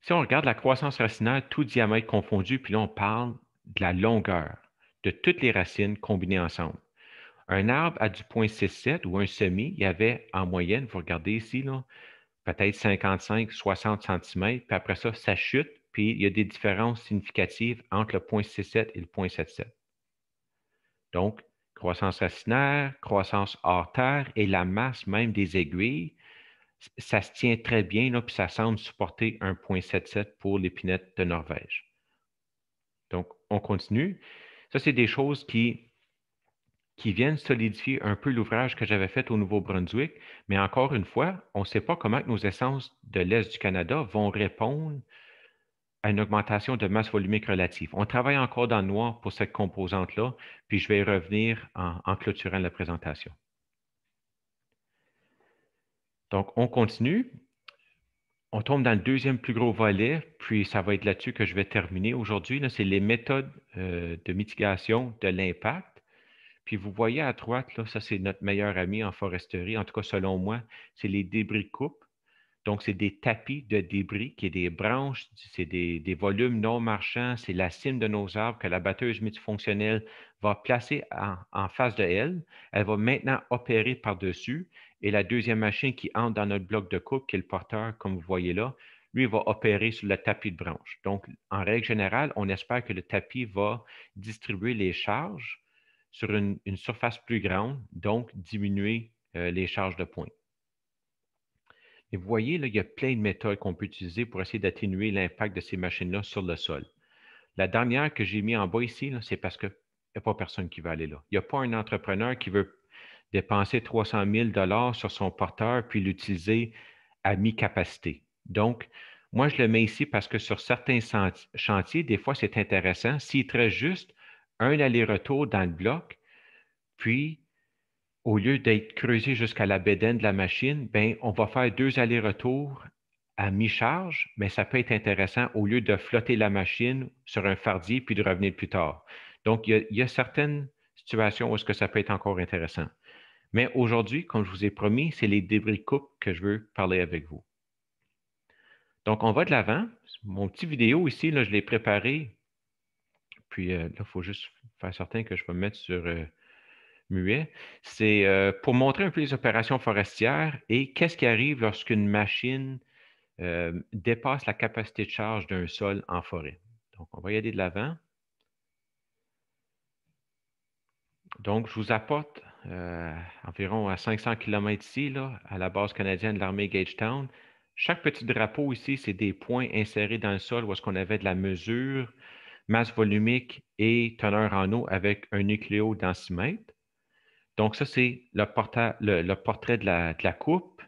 Si on regarde la croissance racinaire, tout diamètre confondu, puis là, on parle de la longueur de toutes les racines combinées ensemble. Un arbre à du 0.67 ou un semi, il y avait en moyenne, vous regardez ici, là, peut-être 55, 60 cm, puis après ça, ça chute, puis il y a des différences significatives entre le point C7 et le point 0.77. Donc, croissance racinaire, croissance hors terre et la masse même des aiguilles, ça se tient très bien, puis ça semble supporter un 77 pour l'épinette de Norvège. Donc, on continue. Ça, c'est des choses qui qui viennent solidifier un peu l'ouvrage que j'avais fait au Nouveau-Brunswick. Mais encore une fois, on ne sait pas comment nos essences de l'Est du Canada vont répondre à une augmentation de masse volumique relative. On travaille encore dans le noir pour cette composante-là, puis je vais y revenir en, clôturant la présentation. Donc, on continue. On tombe dans le deuxième plus gros volet, puis ça va être là-dessus que je vais terminer aujourd'hui. C'est les méthodes euh, de mitigation de l'impact. Puis vous voyez à droite, là, ça c'est notre meilleur ami en foresterie, en tout cas selon moi, c'est les débris coupe. Donc, c'est des tapis de débris, qui est des branches, c'est des, volumes non marchands, c'est la cime de nos arbres que la batteuse multifonctionnelle va placer en, en face de elle. Elle va maintenant opérer par-dessus. Et la deuxième machine qui entre dans notre bloc de coupe, qui est le porteur, comme vous voyez là, lui va opérer sur le tapis de branche. Donc, en règle générale, on espère que le tapis va distribuer les charges sur une, surface plus grande, donc diminuer euh, les charges de points. Et vous voyez, il y a plein de méthodes qu'on peut utiliser pour essayer d'atténuer l'impact de ces machines-là sur le sol. La dernière que j'ai mis en bas ici, c'est parce qu'il n'y a pas personne qui va aller là. Il n'y a pas un entrepreneur qui veut dépenser 300 000 sur son porteur puis l'utiliser à mi-capacité. Donc, moi, je le mets ici parce que sur certains chantiers, des fois, c'est intéressant. si très juste, un aller-retour dans le bloc, puis au lieu d'être creusé jusqu'à la bédaine de la machine, ben, on va faire deux allers-retours à mi-charge, mais ça peut être intéressant au lieu de flotter la machine sur un fardier puis de revenir plus tard. Donc, il y, a, certaines situations où ce que ça peut être encore intéressant. Mais aujourd'hui, comme je vous ai promis, c'est les débris coupes que je veux parler avec vous. Donc, on va de l'avant. Mon petit vidéo ici, je l'ai préparé puis euh, là, il faut juste faire certain que je vais me mettre sur euh, muet. C'est euh, pour montrer un peu les opérations forestières et qu'est-ce qui arrive lorsqu'une machine dépasse la capacité de charge d'un sol en forêt. Donc, on va y aller de l'avant. Donc, je vous apporte environ à 500 km ici, à la base canadienne de l'armée Gagetown. Chaque petit drapeau ici, c'est des points insérés dans le sol où est-ce qu'on avait de la mesure masse volumique et teneur en eau avec un nucléo nucléodensimètre. Donc, ça, c'est le, portrait de la, coupe.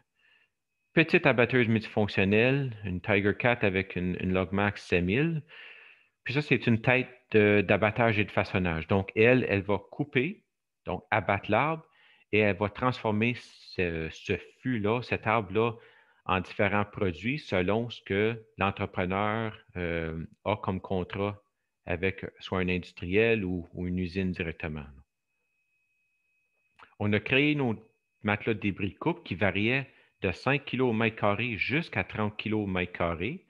Petite abatteuse multifonctionnelle, une Tiger Cat avec une, Logmax 7000. Puis ça, c'est une tête d'abattage et de façonnage. Donc, elle, elle va couper, donc abattre l'arbre, et elle va transformer ce, fût-là, cet arbre-là, en différents produits selon ce que l'entrepreneur euh, a comme contrat avec soit un industriel ou, une usine directement. On a créé nos matelas de débris coupe qui variaient de 5 kg au mètre carré jusqu'à 30 kg au mètre carré.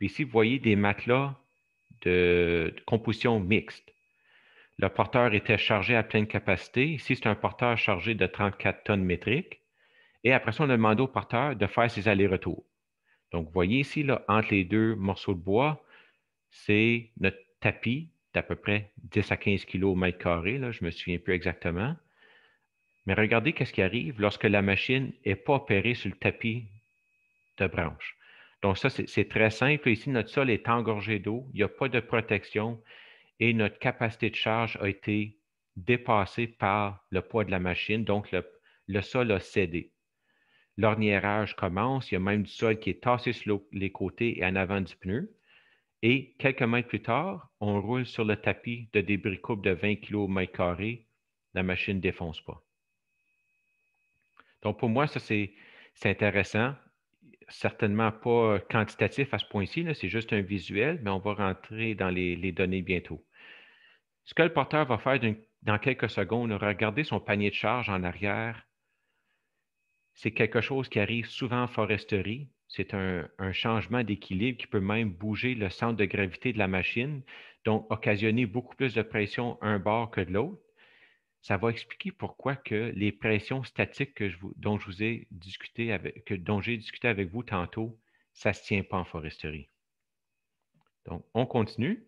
ici, vous voyez des matelas de, composition mixte. Le porteur était chargé à pleine capacité. Ici, c'est un porteur chargé de 34 tonnes métriques. Et après ça, on a demandé au porteur de faire ses allers-retours. Donc, vous voyez ici, là, entre les deux morceaux de bois, c'est notre tapis d'à peu près 10 à 15 kg au mètre carré, là, je me souviens plus exactement. Mais regardez qu'est-ce qui arrive lorsque la machine n'est pas opérée sur le tapis de branche. Donc ça, c'est très simple. Ici, notre sol est engorgé d'eau, il n'y a pas de protection et notre capacité de charge a été dépassée par le poids de la machine, donc le, le sol a cédé. L'orniérage commence, il y a même du sol qui est tassé sur les côtés et en avant du pneu. Et quelques mètres plus tard, on roule sur le tapis de débris coupe de 20 kg au La machine ne défonce pas. Donc, pour moi, ça, c'est intéressant. Certainement pas quantitatif à ce point-ci, c'est juste un visuel, mais on va rentrer dans les, les données bientôt. Ce que le porteur va faire dans quelques secondes, regarder son panier de charge en arrière, c'est quelque chose qui arrive souvent en foresterie. C'est un, changement d'équilibre qui peut même bouger le centre de gravité de la machine, donc occasionner beaucoup plus de pression un bord que de l'autre. Ça va expliquer pourquoi que les pressions statiques dont dont j'ai discuté avec vous tantôt, ça ne se tient pas en foresterie. Donc, on continue.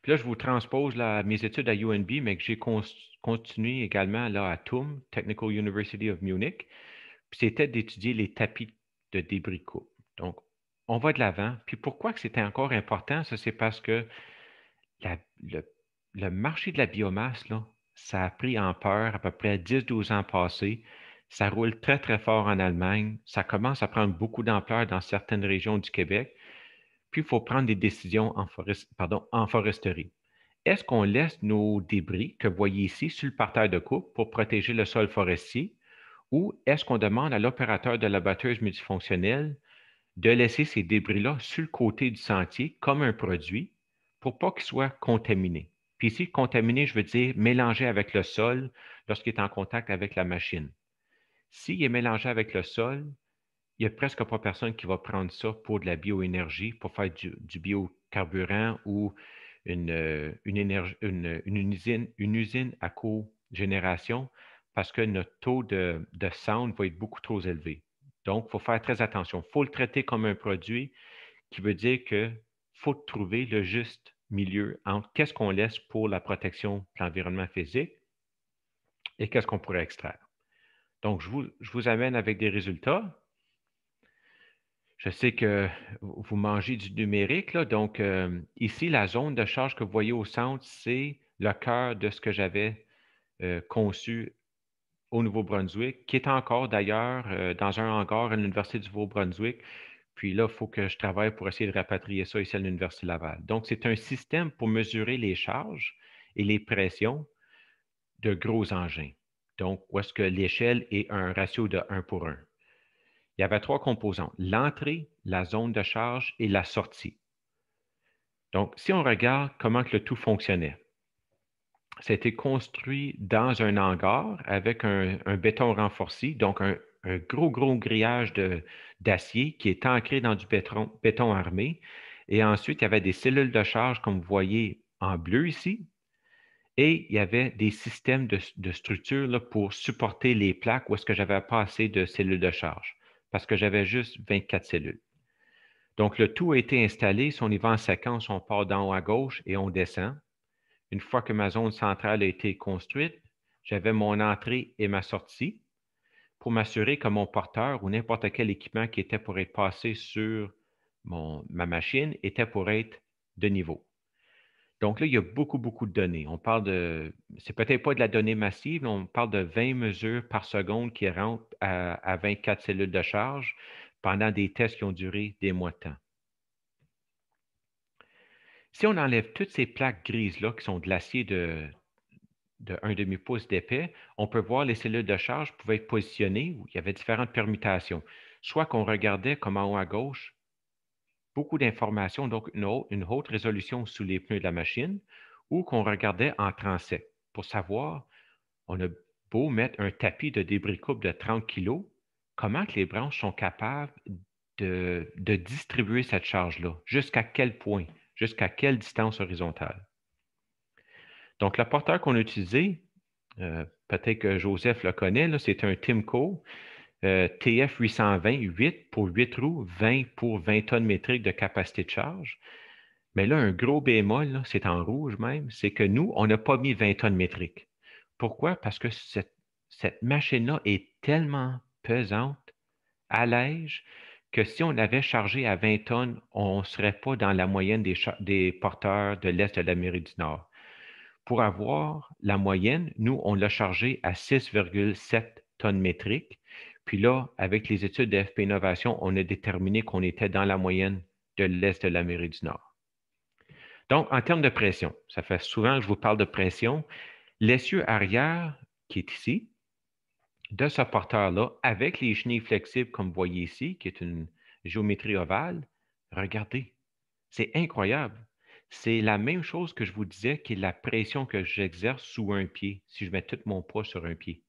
Puis là, je vous transpose mes études à UNB, mais que j'ai continué également là, à TUM, Technical University of Munich c'était d'étudier les tapis de débris coupes. Donc, on va de l'avant. Puis pourquoi que c'était encore important? Ça, c'est parce que le, marché de la biomasse, ça a pris en peur à peu près 10-12 ans passés. Ça roule très, très fort en Allemagne. Ça commence à prendre beaucoup d'ampleur dans certaines régions du Québec. Puis, il faut prendre des décisions en, pardon, en foresterie. Est-ce qu'on laisse nos débris que vous voyez ici sur le parterre de coupe pour protéger le sol forestier ou est-ce qu'on demande à l'opérateur de la batteuse multifonctionnelle de laisser ces débris-là sur le côté du sentier comme un produit pour pas qu'il soit contaminé? Puis ici, contaminé, je veux dire mélangé avec le sol lorsqu'il est en contact avec la machine. S'il est mélangé avec le sol, il n'y a presque pas personne qui va prendre ça pour de la bioénergie, pour faire du, biocarburant ou euh, une, usine, une usine à co-génération parce que notre taux de, sound va être beaucoup trop élevé. Donc, il faut faire très attention. Il faut le traiter comme un produit qui veut dire qu'il faut trouver le juste milieu entre qu'est-ce qu'on laisse pour la protection de l'environnement physique et qu'est-ce qu'on pourrait extraire. Donc, je vous, amène avec des résultats. Je sais que vous mangez du numérique, donc euh, ici, la zone de charge que vous voyez au centre, c'est le cœur de ce que j'avais euh, conçu au Nouveau-Brunswick, qui est encore d'ailleurs euh, dans un hangar à l'Université du Nouveau-Brunswick. Puis là, il faut que je travaille pour essayer de rapatrier ça ici à l'Université Laval. Donc, c'est un système pour mesurer les charges et les pressions de gros engins. Donc, où est-ce que l'échelle est un ratio de 1 pour 1. Il y avait trois composants, l'entrée, la zone de charge et la sortie. Donc, si on regarde comment que le tout fonctionnait, ça a été construit dans un hangar avec un, béton renforcé, donc un, gros, gros grillage d'acier qui est ancré dans du béton, armé. Et ensuite, il y avait des cellules de charge, comme vous voyez en bleu ici. Et il y avait des systèmes de, de structure pour supporter les plaques où est-ce que j'avais pas assez de cellules de charge, parce que j'avais juste 24 cellules. Donc, le tout a été installé. Si on y va en séquence, on part d'en haut à gauche et on descend une fois que ma zone centrale a été construite, j'avais mon entrée et ma sortie pour m'assurer que mon porteur ou n'importe quel équipement qui était pour être passé sur ma machine était pour être de niveau. Donc là, il y a beaucoup, beaucoup de données. On parle de, c'est peut-être pas de la donnée massive, on parle de 20 mesures par seconde qui rentrent à, à 24 cellules de charge pendant des tests qui ont duré des mois de temps. Si on enlève toutes ces plaques grises-là qui sont de l'acier de, de demi-pouce d'épais, on peut voir les cellules de charge pouvaient être positionnées où il y avait différentes permutations. Soit qu'on regardait comme en haut à gauche, beaucoup d'informations, donc une haute, résolution sous les pneus de la machine, ou qu'on regardait en transect. Pour savoir, on a beau mettre un tapis de débris coupe de 30 kg, comment les branches sont capables de distribuer cette charge-là, jusqu'à quel point jusqu'à quelle distance horizontale. Donc, le porteur qu'on a utilisé, euh, peut-être que Joseph le connaît, c'est un Timco TF 820, 8 pour 8 roues, 20 pour 20 tonnes métriques de capacité de charge. Mais là, un gros bémol, c'est en rouge même, c'est que nous, on n'a pas mis 20 tonnes métriques. Pourquoi? Parce que cette, cette machine-là est tellement pesante, allège, que si on l'avait chargé à 20 tonnes, on ne serait pas dans la moyenne des, porteurs de l'Est de l'Amérique du Nord. Pour avoir la moyenne, nous, on l'a chargé à 6,7 tonnes métriques. Puis là, avec les études de FP Innovation, on a déterminé qu'on était dans la moyenne de l'Est de l'Amérique du Nord. Donc, en termes de pression, ça fait souvent que je vous parle de pression. L'essieu arrière, qui est ici, de ce porteur-là avec les chenilles flexibles, comme vous voyez ici, qui est une géométrie ovale, regardez, c'est incroyable. C'est la même chose que je vous disais qui est la pression que j'exerce sous un pied, si je mets tout mon poids sur un pied.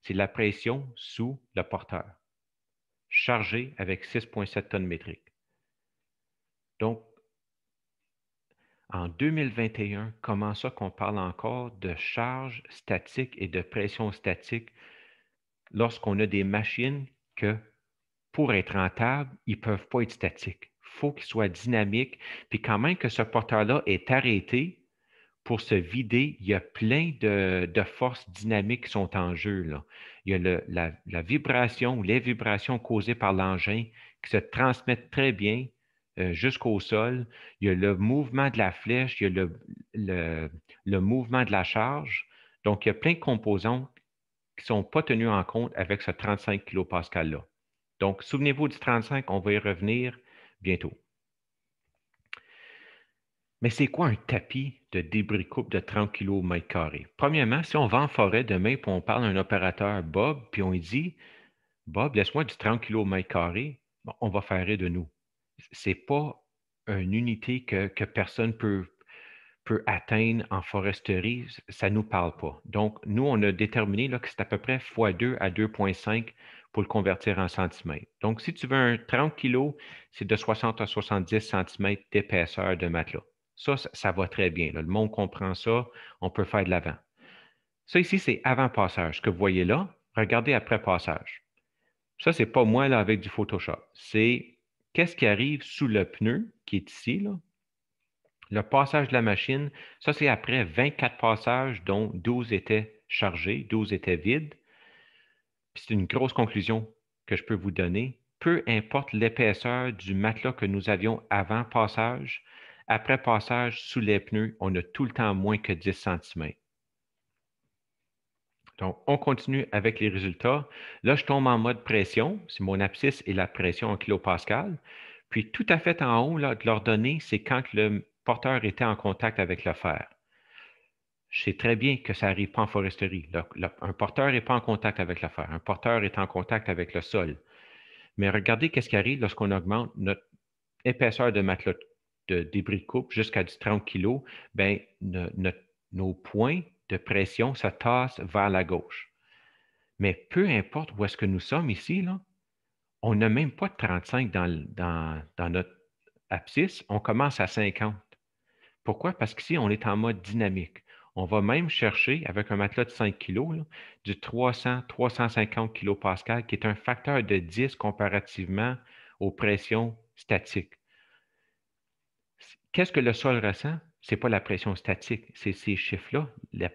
C'est la pression sous le porteur, chargé avec 6,7 tonnes métriques. Donc, en 2021, comment ça qu'on parle encore de charge statique et de pression statique lorsqu'on a des machines que pour être rentables, ils ne peuvent pas être statiques. Il faut qu'ils soient dynamiques. Puis quand même que ce porteur-là est arrêté pour se vider, il y a plein de, forces dynamiques qui sont en jeu. Il y a la, vibration ou les vibrations causées par l'engin qui se transmettent très bien euh, jusqu'au sol. Il y a le mouvement de la flèche, il y a le, le mouvement de la charge. Donc, il y a plein de composants sont pas tenus en compte avec ce 35 kPa-là. Donc, souvenez-vous du 35, on va y revenir bientôt. Mais c'est quoi un tapis de débris-coupe de 30 km? Premièrement, si on va en forêt demain pour on parle à un opérateur Bob, puis on lui dit Bob, laisse-moi du 30 km, carré, on va faire de nous. C'est pas une unité que, que personne peut, peut atteindre en foresterie, ça ne nous parle pas. Donc, nous, on a déterminé que c'est à peu près x2 à 2,5 pour le convertir en centimètres. Donc, si tu veux un 30 kg, c'est de 60 à 70 cm d'épaisseur de matelas. Ça, ça, va très bien. Le monde comprend ça, on peut faire de l'avant. Ça ici, c'est avant-passage. Ce que vous voyez là, regardez après-passage. Ça, ce n'est pas moi là, avec du Photoshop. C'est qu'est-ce qui arrive sous le pneu qui est ici, là, le passage de la machine, ça c'est après 24 passages, dont 12 étaient chargés, 12 étaient vides. C'est une grosse conclusion que je peux vous donner. Peu importe l'épaisseur du matelas que nous avions avant passage, après passage sous les pneus, on a tout le temps moins que 10 cm. Donc, on continue avec les résultats. Là, je tombe en mode pression. C'est mon abscisse et la pression en kilopascal. Puis, tout à fait en haut là, de l'ordonnée, c'est quand le porteur était en contact avec le fer. Je sais très bien que ça n'arrive pas en foresterie. un porteur n'est pas en contact avec le fer. Un porteur est en contact avec le sol. Mais regardez qu'est-ce qui arrive lorsqu'on augmente notre épaisseur de matelas de débris de coupe jusqu'à 30 kg. Bien, nos points de pression se tassent vers la gauche. Mais peu importe où est-ce que nous sommes ici, on n'a même pas de 35 dans, dans notre abscisse, on commence à 50. Pourquoi? Parce qu'ici, on est en mode dynamique. On va même chercher, avec un matelas de 5 kg, du 300-350 kPa, qui est un facteur de 10 comparativement aux pressions statiques. Qu'est-ce que le sol ressent? Ce n'est pas la pression statique, c'est ces chiffres-là,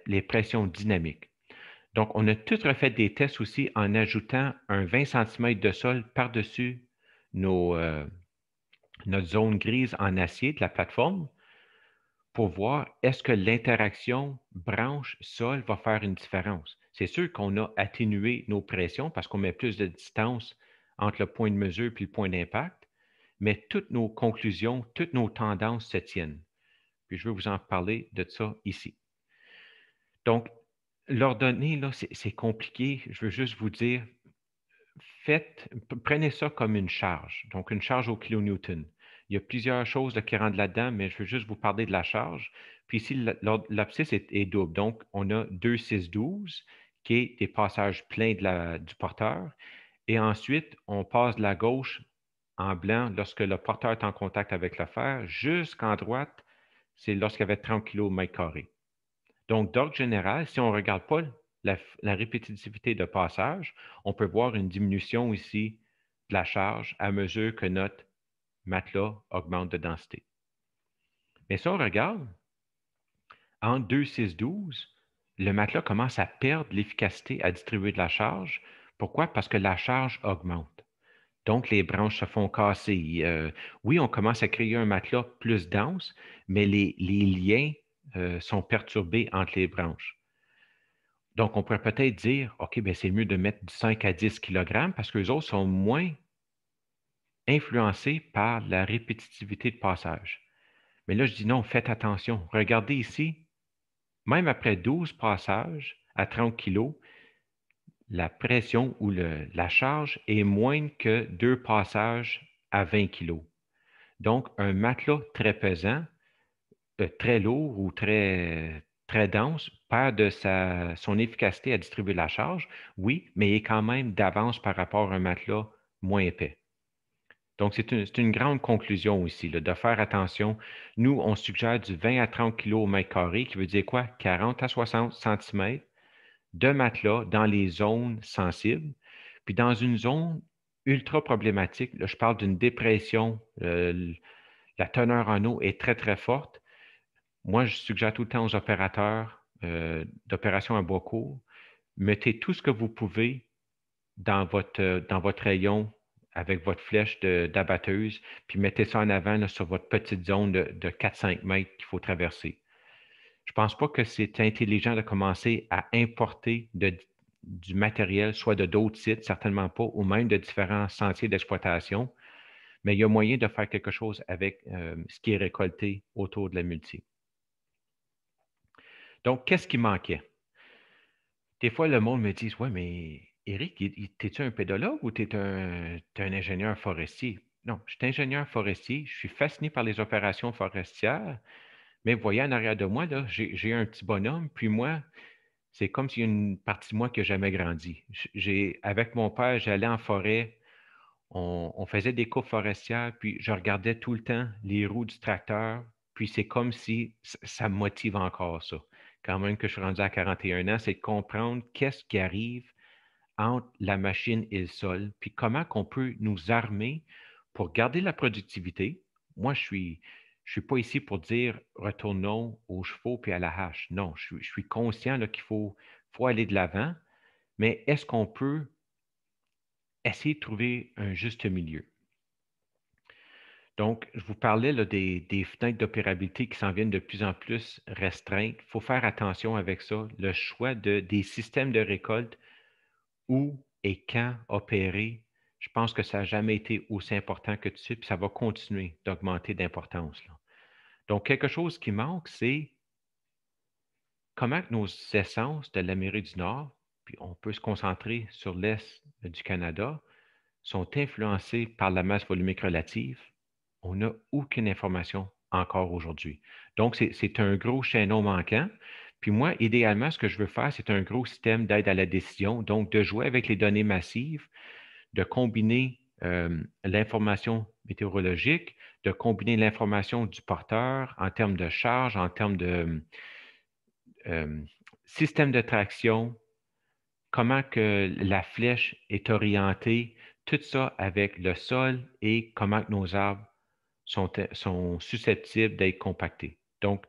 les pressions dynamiques. Donc, on a tout refait des tests aussi en ajoutant un 20 cm de sol par-dessus euh, notre zone grise en acier de la plateforme pour voir est-ce que l'interaction branche-sol va faire une différence. C'est sûr qu'on a atténué nos pressions parce qu'on met plus de distance entre le point de mesure puis le point d'impact, mais toutes nos conclusions, toutes nos tendances se tiennent. Puis je vais vous en parler de ça ici. Donc, l'ordonnée, là, c'est compliqué. Je veux juste vous dire, faites, prenez ça comme une charge, donc une charge au kilonewton. Il y a plusieurs choses qui rentrent là-dedans, mais je veux juste vous parler de la charge. Puis ici, l'abscisse est, double. Donc, on a 2, 6, 12, qui est des passages pleins du porteur. Et ensuite, on passe de la gauche en blanc lorsque le porteur est en contact avec le fer jusqu'en droite, c'est lorsqu'il y avait 30 km2. Donc, d'ordre général, si on ne regarde pas la, répétitivité de passage, on peut voir une diminution ici de la charge à mesure que notre matelas augmente de densité. Mais si on regarde, en 2, 6, 12, le matelas commence à perdre l'efficacité à distribuer de la charge. Pourquoi? Parce que la charge augmente. Donc, les branches se font casser. Euh, oui, on commence à créer un matelas plus dense, mais les, liens euh, sont perturbés entre les branches. Donc, on pourrait peut-être dire, OK, ben, c'est mieux de mettre 5 à 10 kg parce que les autres sont moins influencé par la répétitivité de passage. Mais là, je dis non, faites attention. Regardez ici, même après 12 passages à 30 kg, la pression ou la charge est moindre que deux passages à 20 kg. Donc, un matelas très pesant, euh, très lourd ou très, très dense perd de son efficacité à distribuer la charge, oui, mais il est quand même d'avance par rapport à un matelas moins épais. Donc, c'est une, grande conclusion aussi, de faire attention. Nous, on suggère du 20 à 30 kg au mètre carré, qui veut dire quoi? 40 à 60 cm de matelas dans les zones sensibles. Puis dans une zone ultra problématique, là, je parle d'une dépression, euh, la teneur en eau est très, très forte. Moi, je suggère tout le temps aux opérateurs euh, d'opérations à bois court, mettez tout ce que vous pouvez dans votre rayon avec votre flèche d'abatteuse, puis mettez ça en avant sur votre petite zone de, 4-5 mètres qu'il faut traverser. Je ne pense pas que c'est intelligent de commencer à importer du matériel, soit de d'autres sites, certainement pas, ou même de différents sentiers d'exploitation, mais il y a moyen de faire quelque chose avec euh, ce qui est récolté autour de la multi. Donc, qu'est-ce qui manquait? Des fois, le monde me dit "Ouais, mais Eric, es tu un pédologue ou es un, un ingénieur forestier? Non, je suis ingénieur forestier, je suis fasciné par les opérations forestières, mais vous voyez en arrière de moi, j'ai un petit bonhomme, puis moi, c'est comme s'il y a une partie de moi qui n'a jamais grandi. avec mon père, j'allais en forêt, on, on, faisait des cours forestières, puis je regardais tout le temps les roues du tracteur, puis c'est comme si ça me motive encore ça. Quand même que je suis rendu à 41 ans, c'est de comprendre qu'est-ce qui arrive entre la machine et le sol, puis comment qu'on peut nous armer pour garder la productivité. Moi, je ne suis pas ici pour dire retournons aux chevaux puis à la hache. Non, je, suis conscient qu'il faut, aller de l'avant, mais est-ce qu'on peut essayer de trouver un juste milieu? Donc, je vous parlais des, des, fenêtres d'opérabilité qui s'en viennent de plus en plus restreintes. Il faut faire attention avec ça. Le choix de, des systèmes de récolte où et quand opérer, je pense que ça n'a jamais été aussi important que tu, puis ça va continuer d'augmenter d'importance. Donc, quelque chose qui manque, c'est comment nos essences de l'Amérique du Nord, puis on peut se concentrer sur l'Est du Canada, sont influencées par la masse volumique relative. On n'a aucune information encore aujourd'hui. Donc, c'est un gros chaînon manquant. Puis moi, idéalement, ce que je veux faire, c'est un gros système d'aide à la décision, donc de jouer avec les données massives, de combiner l'information météorologique, de combiner l'information du porteur en termes de charge, en termes de système de traction, comment que la flèche est orientée, tout ça avec le sol et comment nos arbres sont, sont susceptibles d'être compactés. Donc,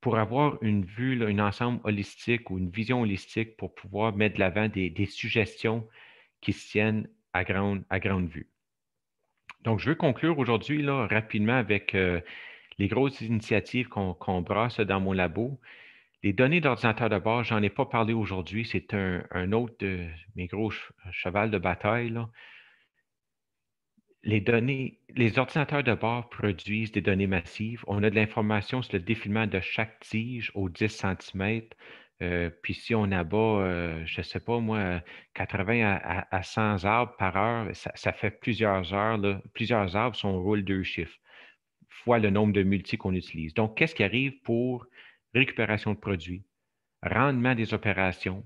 pour avoir une vue, un ensemble holistique ou une vision holistique pour pouvoir mettre de l'avant des, suggestions qui se tiennent à grande, vue. Donc, je veux conclure aujourd'hui rapidement avec euh, les grosses initiatives qu'on brasse dans mon labo. Les données d'ordinateur de bord, n'en ai pas parlé aujourd'hui. C'est un, autre de mes gros cheval de bataille les données, les ordinateurs de bord produisent des données massives. On a de l'information sur le défilement de chaque tige aux 10 cm. Euh, puis si on abat, euh, je ne sais pas moi, 80 à, 100 arbres par heure, ça, fait plusieurs heures, plusieurs arbres sont on roule deux chiffres, fois le nombre de multi qu'on utilise. Donc, qu'est-ce qui arrive pour récupération de produits, rendement des opérations,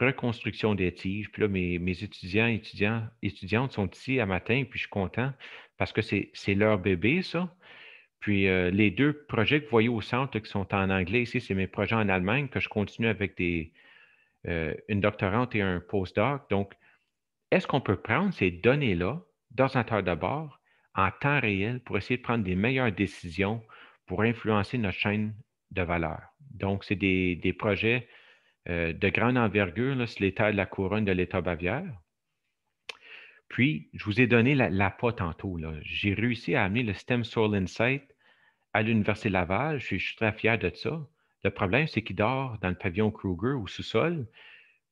reconstruction des tiges. Puis là, mes, étudiants, étudiants, étudiantes sont ici à matin, puis je suis content parce que c'est leur bébé, ça. Puis euh, les deux projets que vous voyez au centre qui sont en anglais ici, c'est mes projets en Allemagne que je continue avec des, euh, une doctorante et un postdoc. Donc, est-ce qu'on peut prendre ces données-là, dans un de bord, en temps réel pour essayer de prendre des meilleures décisions pour influencer notre chaîne de valeur? Donc, c'est des, des projets euh, de grande envergure, c'est l'État de la couronne de l'État bavière. Puis, je vous ai donné la, pas tantôt. J'ai réussi à amener le STEM Soul Insight à l'Université Laval. Je suis, très fier de ça. Le problème, c'est qu'il dort dans le pavillon Kruger ou sous-sol.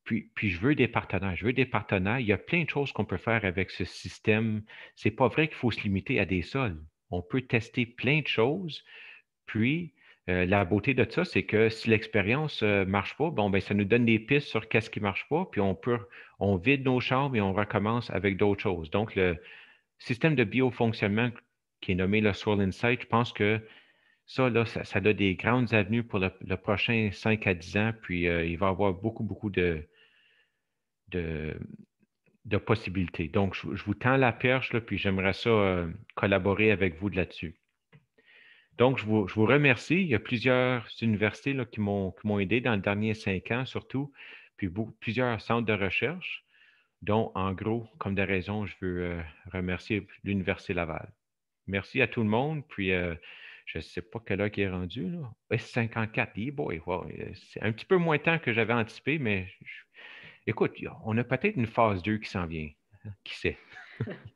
Puis, puis, je veux des partenaires. Je veux des partenaires. Il y a plein de choses qu'on peut faire avec ce système. Ce n'est pas vrai qu'il faut se limiter à des sols. On peut tester plein de choses. Puis, euh, la beauté de ça, c'est que si l'expérience ne euh, marche pas, bon, ben, ça nous donne des pistes sur qu'est-ce qui ne marche pas, puis on vide nos chambres et on recommence avec d'autres choses. Donc, le système de biofonctionnement qui est nommé le Soil Insight, je pense que ça, là, ça, donne a des grandes avenues pour le, prochain 5 à 10 ans, puis euh, il va y avoir beaucoup, beaucoup de, possibilités. Donc, je, vous tends la perche, puis j'aimerais ça collaborer avec vous là-dessus. Donc, je vous, remercie. Il y a plusieurs universités qui m'ont aidé dans les derniers cinq ans, surtout, puis plusieurs centres de recherche, dont, en gros, comme des raisons, je veux euh, remercier l'Université Laval. Merci à tout le monde, puis euh, je ne sais pas quelle heure qui est rendu. Là. 54, c'est un petit peu moins de temps que j'avais anticipé, mais écoute, on a peut-être une phase 2 qui s'en vient. Hein, qui sait?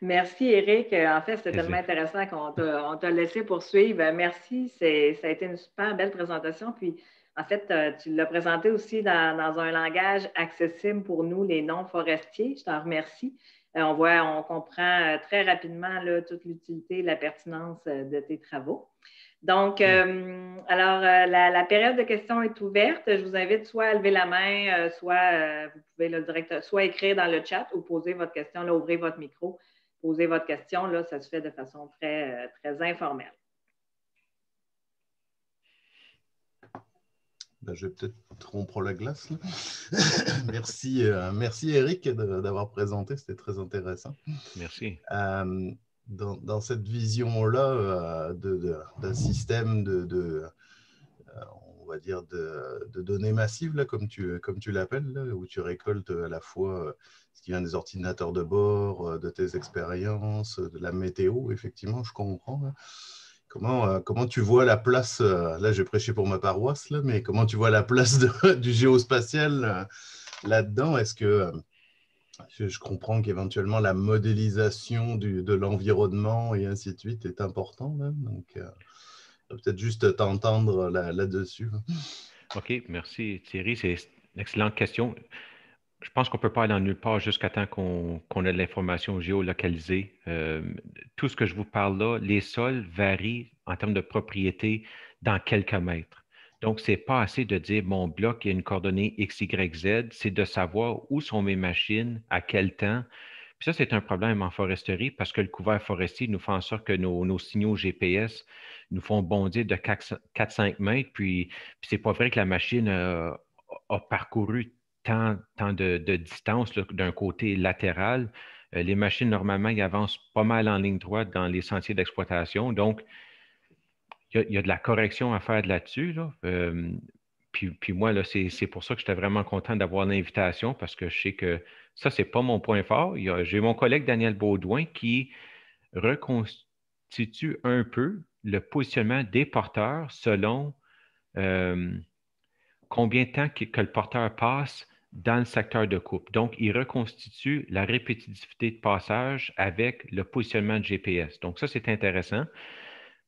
Merci, Eric. En fait, c'est tellement intéressant qu'on t'a laissé poursuivre. Merci. Ça a été une super belle présentation. Puis, en fait, euh, tu l'as présenté aussi dans, un langage accessible pour nous, les non-forestiers. Je t'en remercie. Euh, on voit, on comprend euh, très rapidement toute l'utilité, et la pertinence de tes travaux. Donc, alors, la, période de questions est ouverte. Je vous invite soit à lever la main, soit vous pouvez le direct, soit écrire dans le chat ou poser votre question, là, ouvrez votre micro poser votre question. Là, ça se fait de façon très, euh, très informelle. Ben, je vais peut-être rompre la glace. merci, euh, merci Eric d'avoir présenté, c'était très intéressant. Merci. Euh, dans, cette vision-là de d'un système de, de on va dire, de, données massives, là, comme tu, comme tu l'appelles, où tu récoltes euh, à la fois euh, ce qui vient des ordinateurs de bord, euh, de tes expériences, de la météo, effectivement, je comprends. Hein. Comment, comment tu vois la place, là j'ai prêché pour ma paroisse, là, mais comment tu vois la place du géospatial là-dedans Est-ce que je, comprends qu'éventuellement la modélisation du, de l'environnement et ainsi de suite est importante peut-être juste t'entendre là-dessus. OK, merci Thierry. C'est une excellente question. Je pense qu'on ne peut pas aller nulle part jusqu'à temps qu'on ait de l'information géolocalisée. Euh, tout ce que je vous parle là, les sols varient en termes de propriété dans quelques mètres. Donc, ce n'est pas assez de dire mon bloc a une coordonnée X, Y, Z, c'est de savoir où sont mes machines, à quel temps. Puis ça, c'est un problème en foresterie parce que le couvert forestier nous fait en sorte que nos, nos signaux GPS nous font bondir de 4-5 mètres, puis, ce c'est pas vrai que la machine euh, a, parcouru tant, tant de, distance d'un côté latéral. Euh, les machines, normalement, ils avancent pas mal en ligne droite dans les sentiers d'exploitation. Donc, il y, a de la correction à faire là-dessus. Euh, puis, puis, moi, là, c'est pour ça que j'étais vraiment content d'avoir l'invitation parce que je sais que ça, c'est pas mon point fort. J'ai mon collègue Daniel Baudouin qui reconstitue un peu le positionnement des porteurs selon euh, combien de temps que, le porteur passe dans le secteur de coupe. Donc, il reconstitue la répétitivité de passage avec le positionnement de GPS. Donc, ça, c'est intéressant.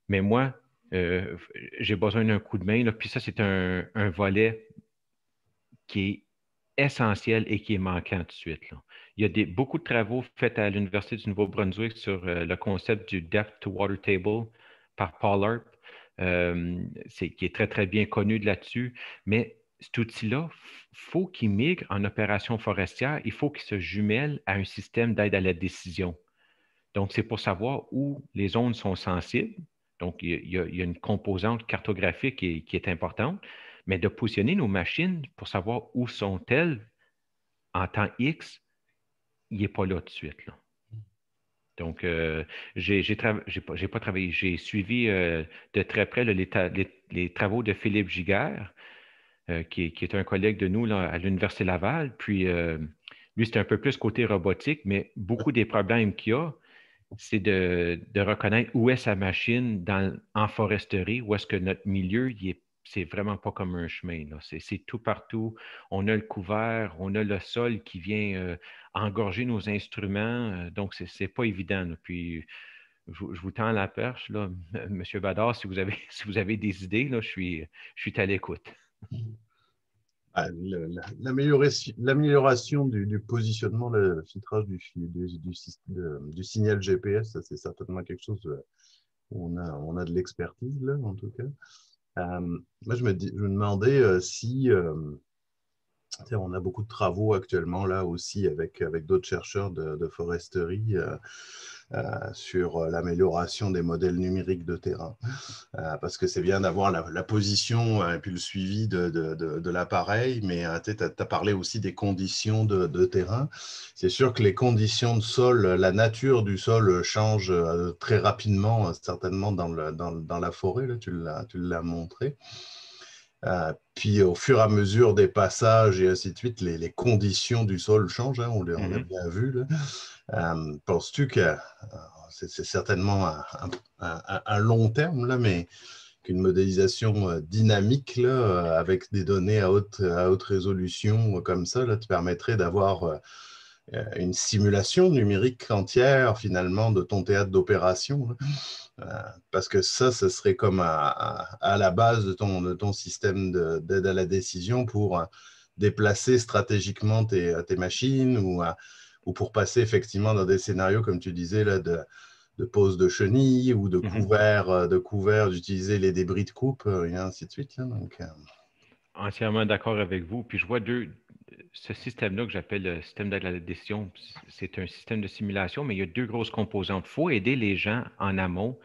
Mais moi, euh, j'ai besoin d'un coup de main. Puis ça, c'est un, volet qui est essentiel et qui est manquant tout de suite. Il y a beaucoup de travaux faits à l'Université du Nouveau-Brunswick sur euh, le concept du Depth to Water Table par Paul euh, qui est très, très bien connu là-dessus. Mais cet outil-là, faut qu'il migre en opération forestière, il faut qu'il se jumelle à un système d'aide à la décision. Donc, c'est pour savoir où les zones sont sensibles. Donc, il y a, une composante cartographique qui est, importante, mais de positionner nos machines pour savoir où sont-elles en temps X, il n'est pas là tout de suite. Là. Donc, euh, j'ai pas travaillé, j'ai suivi euh, de très près les, travaux de Philippe Giguère, euh, qui, est un collègue de nous à l'Université Laval. Puis, lui, c'est un peu plus côté robotique, mais beaucoup des problèmes qu'il y a, c'est de, reconnaître où est sa machine dans, en foresterie, où est-ce que notre milieu est. C'est vraiment pas comme un chemin. C'est tout partout. On a le couvert, on a le sol qui vient euh, engorger nos instruments. Euh, donc, c'est pas évident. Puis, je, vous tends la perche, là. Monsieur Badard, si vous avez, des idées, je, suis, à l'écoute. Ah, l'amélioration du, positionnement, le filtrage du, signal GPS, c'est certainement quelque chose euh, où on a de l'expertise, en tout cas moi, euh, je me, je me demandais euh, si euh, on a beaucoup de travaux actuellement là aussi avec, d'autres chercheurs de, foresterie euh, euh, sur euh, l'amélioration des modèles numériques de terrain. parce que c'est bien d'avoir la, position et puis le suivi de, l'appareil, mais tu as, parlé aussi des conditions de, terrain. C'est sûr que les conditions de sol, la nature du sol change très rapidement, certainement dans, la forêt, tu l'as montré. Euh, puis au fur et à mesure des passages et ainsi de suite, les, conditions du sol changent, hein, on l'a mhm. bien vu. Euh, penses-tu que euh, c'est certainement un, long terme, là, mais qu'une modélisation dynamique avec des données à haute, à haute résolution comme ça là, te permettrait d'avoir une simulation numérique entière finalement de ton théâtre d'opération euh, parce que ça, ce serait comme à, la base de ton, ton système d'aide à la décision pour euh, déplacer stratégiquement tes, euh, machines ou, ou, pour passer effectivement dans des scénarios, comme tu disais, là, de, pose de chenilles ou de mmh couvert, de couverts, d'utiliser les débris de coupe et ainsi de suite. donc, Entièrement d'accord avec vous. Puis je vois deux, ce système-là que j'appelle le système de la décision, c'est un système de simulation, mais il y a deux grosses composantes. Il faut aider les gens en amont,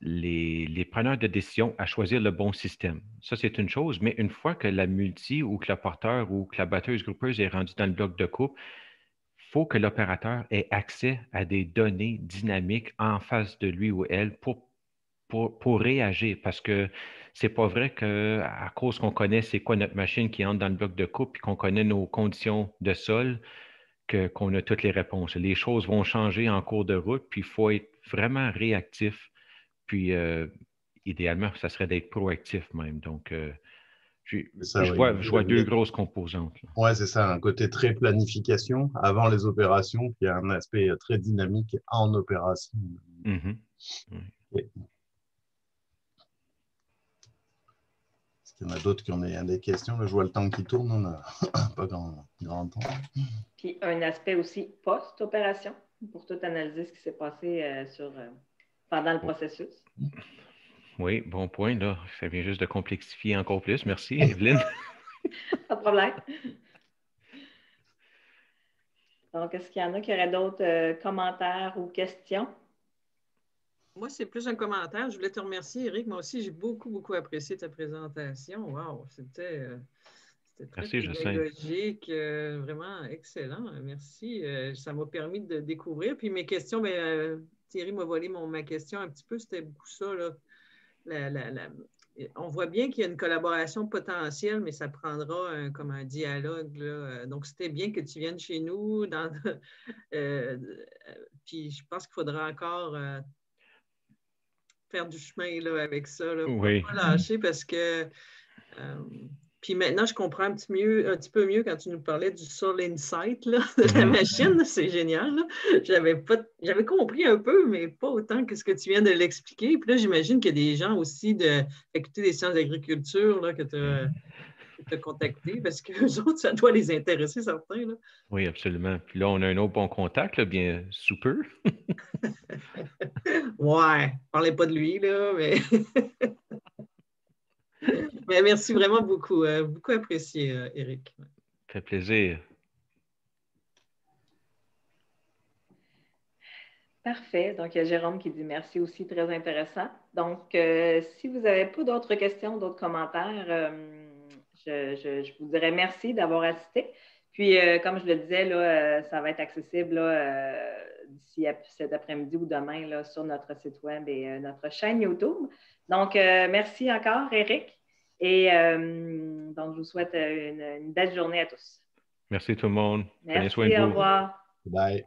les, preneurs de décision, à choisir le bon système. Ça, c'est une chose, mais une fois que la multi ou que le porteur ou que la batteuse groupeuse est rendue dans le bloc de coupe, faut que l'opérateur ait accès à des données dynamiques en face de lui ou elle pour, pour, pour réagir parce que c'est pas vrai qu'à cause qu'on connaît c'est quoi notre machine qui entre dans le bloc de coupe et qu'on connaît nos conditions de sol, que, qu'on a toutes les réponses. Les choses vont changer en cours de route, puis il faut être vraiment réactif. Puis euh, idéalement, ça serait d'être proactif même. Donc, euh, je, vois, deux grosses composantes. Oui, c'est ça, un côté très planification avant les opérations, puis un aspect euh, très dynamique en opération. Mm-hmm. oui. Il y en a d'autres qui ont des, questions. je vois le temps qui tourne, on n'a pas grand, temps. Puis un aspect aussi post-opération pour tout analyser ce qui s'est passé euh, euh, pendant le processus. Oui, bon point. Là. Ça vient juste de complexifier encore plus. Merci, Evelyne. pas de problème. Donc, est-ce qu'il y en a qui auraient d'autres euh, commentaires ou questions? Moi, c'est plus un commentaire. Je voulais te remercier, Eric. Moi aussi, j'ai beaucoup, beaucoup apprécié ta présentation. Wow, euh, c'était très pédagogique, euh, vraiment excellent. Merci. Euh, ça m'a permis de découvrir. Puis mes questions, ben, Thierry m'a volé ma question un petit peu. C'était beaucoup ça. on voit bien qu'il y a une collaboration potentielle, mais ça prendra comme un dialogue. Donc, c'était bien que tu viennes chez nous. puis je pense qu'il faudra encore faire du chemin avec ça. Là, pour Pas lâcher parce que. Euh, puis maintenant, je comprends un petit, mieux, un petit peu mieux quand tu nous parlais du Sol Insight de la mhm. machine. C'est génial. J'avais compris un peu, mais pas autant que ce que tu viens de l'expliquer. Puis là, j'imagine qu'il y a des gens aussi de écouter des sciences d'agriculture que tu as te contacter parce que eux autres, ça doit les intéresser, certains. Oui, absolument. Puis là, on a un autre bon contact, bien sous peu. ouais, parlez pas de lui, là, mais. merci vraiment beaucoup. Euh, beaucoup apprécié, Eric. Euh, ça fait plaisir. Parfait. Donc, il y a Jérôme qui dit merci aussi, très intéressant. Donc, euh, si vous n'avez pas d'autres questions, d'autres commentaires, je, vous dirais merci d'avoir assisté. Puis, euh, comme je le disais, euh, ça va être accessible euh, d'ici cet après-midi ou demain là, sur notre site web et notre chaîne YouTube. Donc, merci encore, Eric. Et donc, je vous souhaite une, belle journée à tous. Merci tout le monde. Merci, au revoir. Bye.